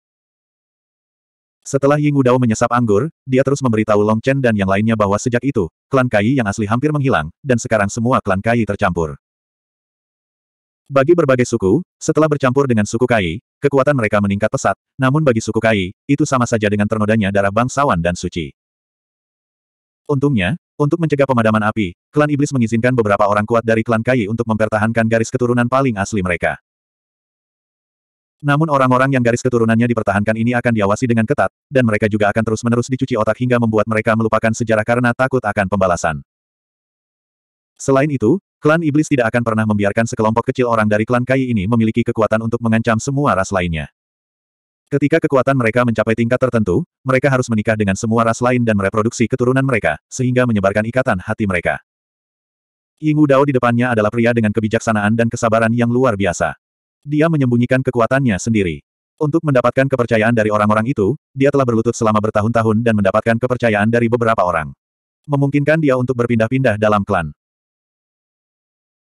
Setelah Ying Udao menyesap anggur, dia terus memberitahu Long Chen dan yang lainnya bahwa sejak itu, klan Kai yang asli hampir menghilang, dan sekarang semua klan Kai tercampur. Bagi berbagai suku, setelah bercampur dengan suku Kai, Kekuatan mereka meningkat pesat, namun bagi suku Kai, itu sama saja dengan ternodanya darah bangsawan dan suci. Untungnya, untuk mencegah pemadaman api, klan iblis mengizinkan beberapa orang kuat dari klan Kai untuk mempertahankan garis keturunan paling asli mereka. Namun orang-orang yang garis keturunannya dipertahankan ini akan diawasi dengan ketat, dan mereka juga akan terus-menerus dicuci otak hingga membuat mereka melupakan sejarah karena takut akan pembalasan. Selain itu, Klan Iblis tidak akan pernah membiarkan sekelompok kecil orang dari klan Kai ini memiliki kekuatan untuk mengancam semua ras lainnya. Ketika kekuatan mereka mencapai tingkat tertentu, mereka harus menikah dengan semua ras lain dan mereproduksi keturunan mereka, sehingga menyebarkan ikatan hati mereka. Yingu Dao di depannya adalah pria dengan kebijaksanaan dan kesabaran yang luar biasa. Dia menyembunyikan kekuatannya sendiri. Untuk mendapatkan kepercayaan dari orang-orang itu, dia telah berlutut selama bertahun-tahun dan mendapatkan kepercayaan dari beberapa orang. Memungkinkan dia untuk berpindah-pindah dalam klan.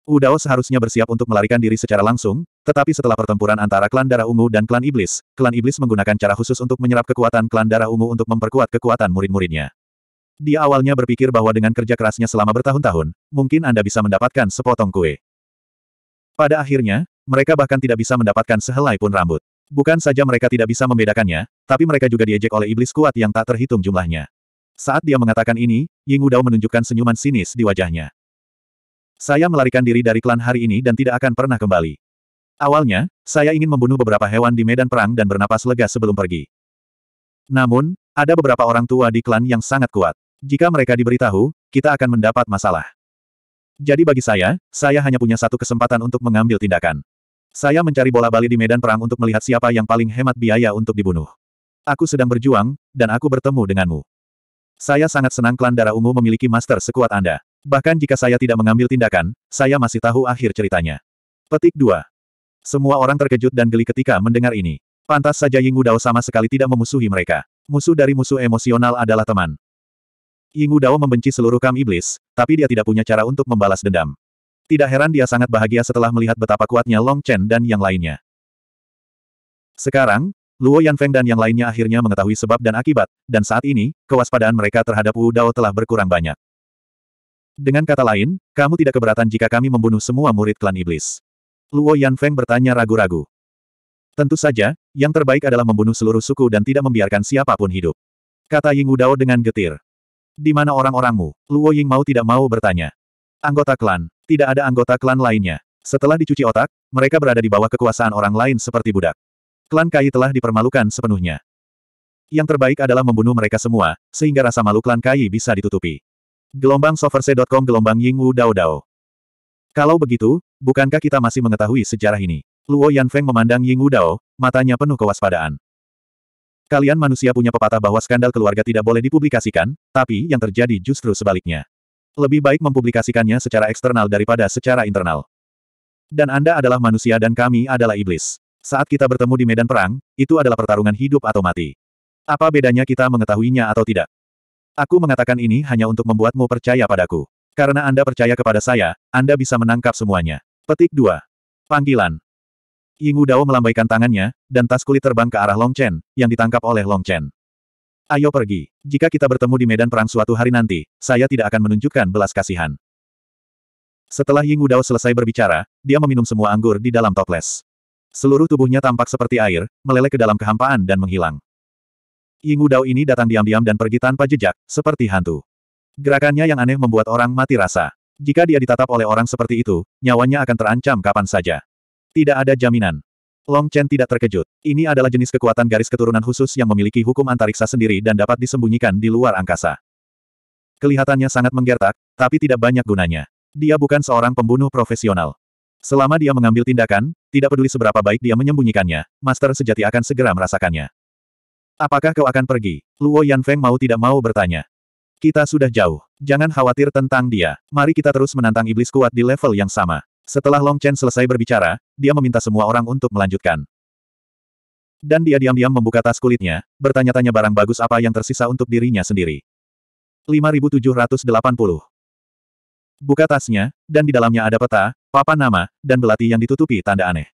Udao seharusnya bersiap untuk melarikan diri secara langsung, tetapi setelah pertempuran antara klan darah ungu dan klan iblis, klan iblis menggunakan cara khusus untuk menyerap kekuatan klan darah ungu untuk memperkuat kekuatan murid-muridnya. Dia awalnya berpikir bahwa dengan kerja kerasnya selama bertahun-tahun, mungkin Anda bisa mendapatkan sepotong kue. Pada akhirnya, mereka bahkan tidak bisa mendapatkan sehelai pun rambut. Bukan saja mereka tidak bisa membedakannya, tapi mereka juga diejek oleh iblis kuat yang tak terhitung jumlahnya. Saat dia mengatakan ini, Ying Udao menunjukkan senyuman sinis di wajahnya. Saya melarikan diri dari klan hari ini dan tidak akan pernah kembali. Awalnya, saya ingin membunuh beberapa hewan di medan perang dan bernapas lega sebelum pergi. Namun, ada beberapa orang tua di klan yang sangat kuat. Jika mereka diberitahu, kita akan mendapat masalah. Jadi bagi saya, saya hanya punya satu kesempatan untuk mengambil tindakan. Saya mencari bola bali di medan perang untuk melihat siapa yang paling hemat biaya untuk dibunuh. Aku sedang berjuang, dan aku bertemu denganmu. Saya sangat senang klan darah ungu memiliki master sekuat Anda. Bahkan jika saya tidak mengambil tindakan, saya masih tahu akhir ceritanya. Petik 2. Semua orang terkejut dan geli ketika mendengar ini. Pantas saja Yingu Dao sama sekali tidak memusuhi mereka. Musuh dari musuh emosional adalah teman. Yingu Dao membenci seluruh kam iblis, tapi dia tidak punya cara untuk membalas dendam. Tidak heran dia sangat bahagia setelah melihat betapa kuatnya Long Chen dan yang lainnya. Sekarang, Luo Yan Feng dan yang lainnya akhirnya mengetahui sebab dan akibat, dan saat ini, kewaspadaan mereka terhadap Wu Dao telah berkurang banyak. Dengan kata lain, kamu tidak keberatan jika kami membunuh semua murid klan iblis. Luo Yanfeng bertanya ragu-ragu. Tentu saja, yang terbaik adalah membunuh seluruh suku dan tidak membiarkan siapapun hidup. Kata Ying Udao dengan getir. Di mana orang-orangmu? Luo Ying mau tidak mau bertanya. Anggota klan. Tidak ada anggota klan lainnya. Setelah dicuci otak, mereka berada di bawah kekuasaan orang lain seperti budak. Klan Kai telah dipermalukan sepenuhnya. Yang terbaik adalah membunuh mereka semua, sehingga rasa malu klan Kai bisa ditutupi. Gelombang soverse.com Gelombang Ying Wu Dao Dao. Kalau begitu, bukankah kita masih mengetahui sejarah ini? Luo Yan Feng memandang Ying Wu Dao, matanya penuh kewaspadaan. Kalian manusia punya pepatah bahwa skandal keluarga tidak boleh dipublikasikan, tapi yang terjadi justru sebaliknya. Lebih baik mempublikasikannya secara eksternal daripada secara internal. Dan Anda adalah manusia dan kami adalah iblis. Saat kita bertemu di medan perang, itu adalah pertarungan hidup atau mati. Apa bedanya kita mengetahuinya atau tidak? Aku mengatakan ini hanya untuk membuatmu percaya padaku. Karena Anda percaya kepada saya, Anda bisa menangkap semuanya. Petik 2. Panggilan. Yingu Dao melambaikan tangannya, dan tas kulit terbang ke arah Long Chen, yang ditangkap oleh Long Chen. Ayo pergi. Jika kita bertemu di medan perang suatu hari nanti, saya tidak akan menunjukkan belas kasihan. Setelah Yingu Dao selesai berbicara, dia meminum semua anggur di dalam toples. Seluruh tubuhnya tampak seperti air, meleleh ke dalam kehampaan dan menghilang. Yingu Dao ini datang diam-diam dan pergi tanpa jejak, seperti hantu. Gerakannya yang aneh membuat orang mati rasa. Jika dia ditatap oleh orang seperti itu, nyawanya akan terancam kapan saja. Tidak ada jaminan. Long Chen tidak terkejut. Ini adalah jenis kekuatan garis keturunan khusus yang memiliki hukum antariksa sendiri dan dapat disembunyikan di luar angkasa. Kelihatannya sangat menggertak, tapi tidak banyak gunanya. Dia bukan seorang pembunuh profesional. Selama dia mengambil tindakan, tidak peduli seberapa baik dia menyembunyikannya, master sejati akan segera merasakannya. Apakah kau akan pergi? Luo Yanfeng mau tidak mau bertanya. Kita sudah jauh. Jangan khawatir tentang dia. Mari kita terus menantang iblis kuat di level yang sama. Setelah Long Chen selesai berbicara, dia meminta semua orang untuk melanjutkan. Dan dia diam-diam membuka tas kulitnya, bertanya-tanya barang bagus apa yang tersisa untuk dirinya sendiri. 5780. Buka tasnya, dan di dalamnya ada peta, papan nama, dan belati yang ditutupi tanda aneh.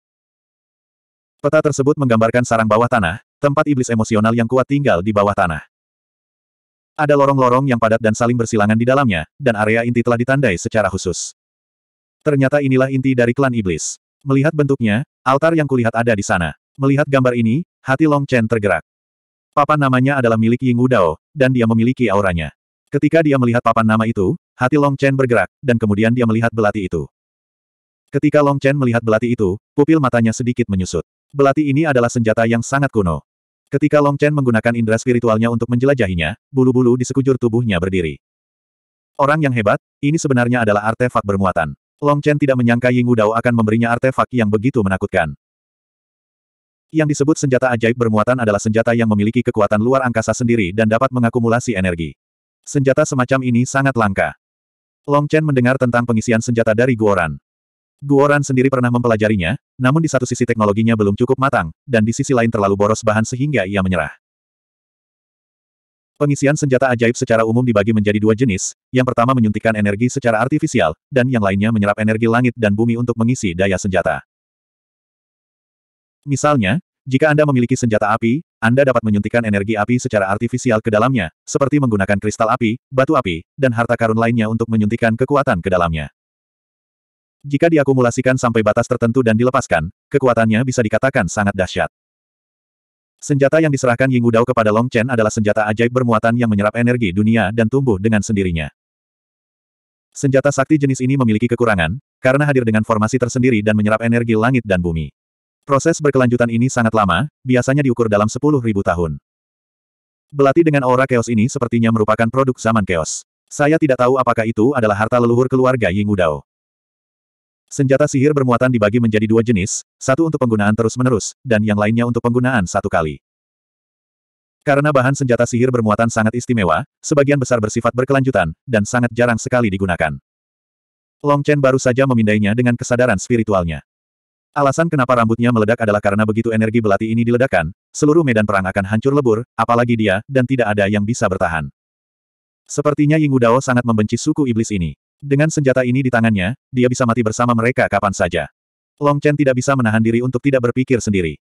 Peta tersebut menggambarkan sarang bawah tanah, tempat iblis emosional yang kuat tinggal di bawah tanah. Ada lorong-lorong yang padat dan saling bersilangan di dalamnya, dan area inti telah ditandai secara khusus. Ternyata inilah inti dari klan iblis. Melihat bentuknya, altar yang kulihat ada di sana. Melihat gambar ini, hati Long Chen tergerak. Papan namanya adalah milik Ying Wu Dao, dan dia memiliki auranya. Ketika dia melihat papan nama itu, hati Long Chen bergerak, dan kemudian dia melihat belati itu. Ketika Long Chen melihat belati itu, pupil matanya sedikit menyusut. Belati ini adalah senjata yang sangat kuno. Ketika Long Chen menggunakan indera spiritualnya untuk menjelajahinya, bulu-bulu di sekujur tubuhnya berdiri. Orang yang hebat, ini sebenarnya adalah artefak bermuatan. Long Chen tidak menyangka Ying Wu Dao akan memberinya artefak yang begitu menakutkan. Yang disebut senjata ajaib bermuatan adalah senjata yang memiliki kekuatan luar angkasa sendiri dan dapat mengakumulasi energi. Senjata semacam ini sangat langka. Long Chen mendengar tentang pengisian senjata dari Guoran. Guoran sendiri pernah mempelajarinya, namun di satu sisi teknologinya belum cukup matang, dan di sisi lain terlalu boros bahan sehingga ia menyerah. Pengisian senjata ajaib secara umum dibagi menjadi dua jenis, yang pertama menyuntikkan energi secara artifisial, dan yang lainnya menyerap energi langit dan bumi untuk mengisi daya senjata. Misalnya, jika Anda memiliki senjata api, Anda dapat menyuntikkan energi api secara artifisial ke dalamnya, seperti menggunakan kristal api, batu api, dan harta karun lainnya untuk menyuntikkan kekuatan ke dalamnya. Jika diakumulasikan sampai batas tertentu dan dilepaskan, kekuatannya bisa dikatakan sangat dahsyat. Senjata yang diserahkan Ying Wudao kepada Long Chen adalah senjata ajaib bermuatan yang menyerap energi dunia dan tumbuh dengan sendirinya. Senjata sakti jenis ini memiliki kekurangan, karena hadir dengan formasi tersendiri dan menyerap energi langit dan bumi. Proses berkelanjutan ini sangat lama, biasanya diukur dalam 10.000 tahun. Belati dengan aura chaos ini sepertinya merupakan produk zaman chaos. Saya tidak tahu apakah itu adalah harta leluhur keluarga Ying Wudao. Senjata sihir bermuatan dibagi menjadi dua jenis, satu untuk penggunaan terus-menerus, dan yang lainnya untuk penggunaan satu kali. Karena bahan senjata sihir bermuatan sangat istimewa, sebagian besar bersifat berkelanjutan, dan sangat jarang sekali digunakan. Long Chen baru saja memindainya dengan kesadaran spiritualnya. Alasan kenapa rambutnya meledak adalah karena begitu energi belati ini diledakkan, seluruh medan perang akan hancur lebur, apalagi dia, dan tidak ada yang bisa bertahan. Sepertinya Ying Udao sangat membenci suku iblis ini. Dengan senjata ini di tangannya, dia bisa mati bersama mereka kapan saja. Long Chen tidak bisa menahan diri untuk tidak berpikir sendiri.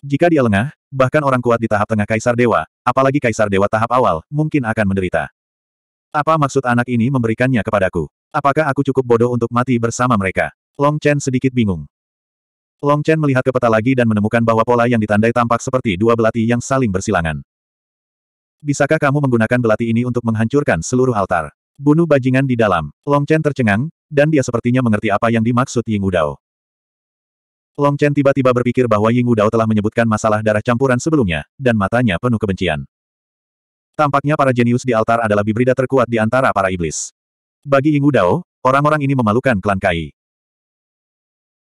Jika dia lengah, bahkan orang kuat di tahap tengah Kaisar Dewa, apalagi Kaisar Dewa tahap awal, mungkin akan menderita. Apa maksud anak ini memberikannya kepadaku? Apakah aku cukup bodoh untuk mati bersama mereka? Long Chen sedikit bingung. Long Chen melihat ke peta lagi dan menemukan bahwa pola yang ditandai tampak seperti dua belati yang saling bersilangan. Bisakah kamu menggunakan belati ini untuk menghancurkan seluruh altar? Bunuh bajingan di dalam. Long Chen tercengang, dan dia sepertinya mengerti apa yang dimaksud Ying Udao. Long Chen tiba-tiba berpikir bahwa Ying Udao telah menyebutkan masalah darah campuran sebelumnya, dan matanya penuh kebencian. Tampaknya para jenius di altar adalah bibrida terkuat di antara para iblis. Bagi Ying Udao, orang-orang ini memalukan klan Kai.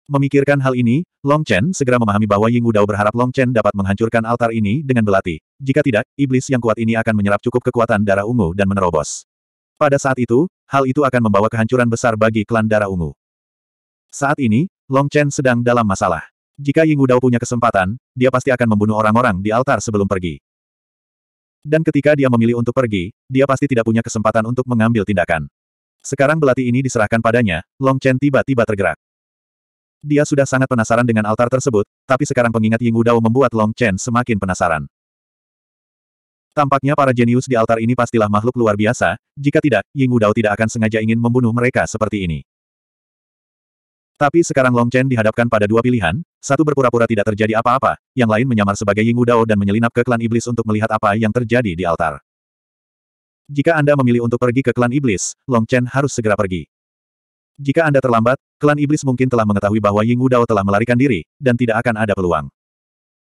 Memikirkan hal ini, Long Chen segera memahami bahwa Ying Udao berharap Long Chen dapat menghancurkan altar ini dengan belati. Jika tidak, iblis yang kuat ini akan menyerap cukup kekuatan darah ungu dan menerobos. Pada saat itu, hal itu akan membawa kehancuran besar bagi klan darah ungu. Saat ini, Long Chen sedang dalam masalah. Jika Ying Udao punya kesempatan, dia pasti akan membunuh orang-orang di altar sebelum pergi. Dan ketika dia memilih untuk pergi, dia pasti tidak punya kesempatan untuk mengambil tindakan. Sekarang belati ini diserahkan padanya, Long Chen tiba-tiba tergerak. Dia sudah sangat penasaran dengan altar tersebut, tapi sekarang pengingat Ying Udao membuat Long Chen semakin penasaran. Tampaknya para jenius di altar ini pastilah makhluk luar biasa, jika tidak, Ying Wudao tidak akan sengaja ingin membunuh mereka seperti ini. Tapi sekarang Long Chen dihadapkan pada dua pilihan, satu berpura-pura tidak terjadi apa-apa, yang lain menyamar sebagai Ying Wudao dan menyelinap ke klan iblis untuk melihat apa yang terjadi di altar. Jika Anda memilih untuk pergi ke klan iblis, Long Chen harus segera pergi. Jika Anda terlambat, klan iblis mungkin telah mengetahui bahwa Ying Wudao telah melarikan diri, dan tidak akan ada peluang.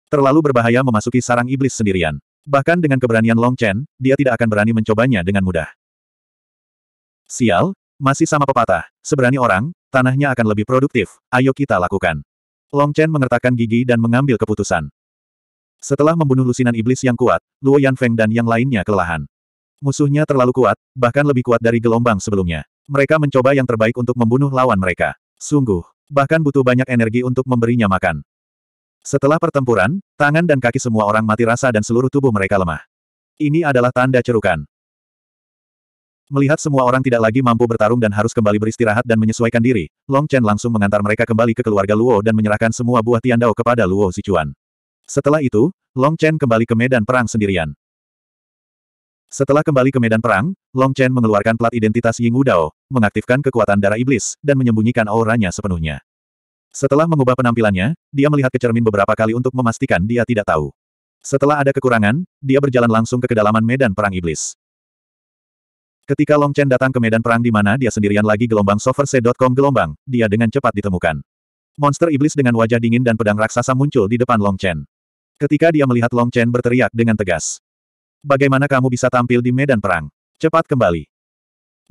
Terlalu berbahaya memasuki sarang iblis sendirian. Bahkan dengan keberanian Long Chen, dia tidak akan berani mencobanya dengan mudah. Sial, masih sama pepatah, seberani orang, tanahnya akan lebih produktif, ayo kita lakukan. Long Chen mengertakkan gigi dan mengambil keputusan. Setelah membunuh lusinan iblis yang kuat, Luo Yan Feng dan yang lainnya kelelahan. Musuhnya terlalu kuat, bahkan lebih kuat dari gelombang sebelumnya. Mereka mencoba yang terbaik untuk membunuh lawan mereka. Sungguh, bahkan butuh banyak energi untuk memberinya makan. Setelah pertempuran, tangan dan kaki semua orang mati rasa dan seluruh tubuh mereka lemah. Ini adalah tanda cerukan. Melihat semua orang tidak lagi mampu bertarung dan harus kembali beristirahat dan menyesuaikan diri, Long Chen langsung mengantar mereka kembali ke keluarga Luo dan menyerahkan semua buah tiandao kepada Luo Sichuan. Setelah itu, Long Chen kembali ke medan perang sendirian. Setelah kembali ke medan perang, Long Chen mengeluarkan plat identitas Ying Wu Dao, mengaktifkan kekuatan darah iblis, dan menyembunyikan auranya sepenuhnya. Setelah mengubah penampilannya, dia melihat ke cermin beberapa kali untuk memastikan dia tidak tahu. Setelah ada kekurangan, dia berjalan langsung ke kedalaman medan perang iblis. Ketika Long Chen datang ke medan perang di mana dia sendirian lagi gelombang soverse.com gelombang, dia dengan cepat ditemukan. Monster iblis dengan wajah dingin dan pedang raksasa muncul di depan Long Chen. Ketika dia melihat Long Chen berteriak dengan tegas. Bagaimana kamu bisa tampil di medan perang? Cepat kembali.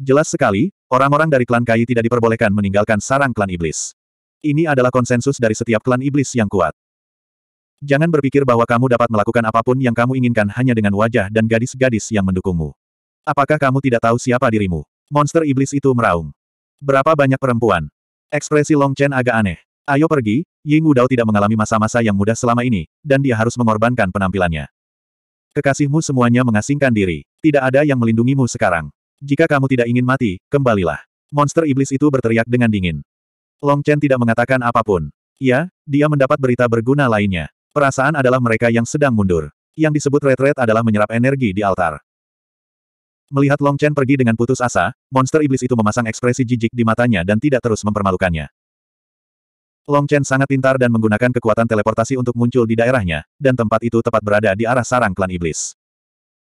Jelas sekali, orang-orang dari klan Kai tidak diperbolehkan meninggalkan sarang klan iblis. Ini adalah konsensus dari setiap klan iblis yang kuat. Jangan berpikir bahwa kamu dapat melakukan apapun yang kamu inginkan hanya dengan wajah dan gadis-gadis yang mendukungmu. Apakah kamu tidak tahu siapa dirimu? Monster iblis itu meraung. Berapa banyak perempuan? Ekspresi Long Chen agak aneh. Ayo pergi, Ying Dao tidak mengalami masa-masa yang mudah selama ini, dan dia harus mengorbankan penampilannya. Kekasihmu semuanya mengasingkan diri. Tidak ada yang melindungimu sekarang. Jika kamu tidak ingin mati, kembalilah. Monster iblis itu berteriak dengan dingin. Long Chen tidak mengatakan apapun. Ya, dia mendapat berita berguna lainnya. Perasaan adalah mereka yang sedang mundur. Yang disebut retret adalah menyerap energi di altar. Melihat Long Chen pergi dengan putus asa, monster iblis itu memasang ekspresi jijik di matanya dan tidak terus mempermalukannya. Long Chen sangat pintar dan menggunakan kekuatan teleportasi untuk muncul di daerahnya, dan tempat itu tepat berada di arah sarang klan iblis.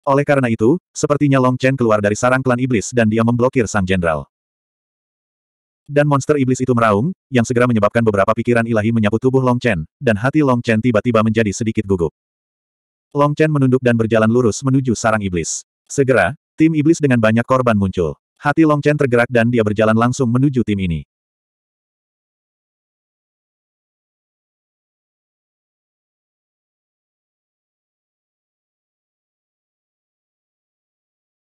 Oleh karena itu, sepertinya Long Chen keluar dari sarang klan iblis dan dia memblokir sang jenderal. Dan monster iblis itu meraung, yang segera menyebabkan beberapa pikiran ilahi menyapu tubuh Long Chen, dan hati Long Chen tiba-tiba menjadi sedikit gugup. Long Chen menunduk dan berjalan lurus menuju sarang iblis. Segera, tim iblis dengan banyak korban muncul. Hati Long Chen tergerak dan dia berjalan langsung menuju tim ini.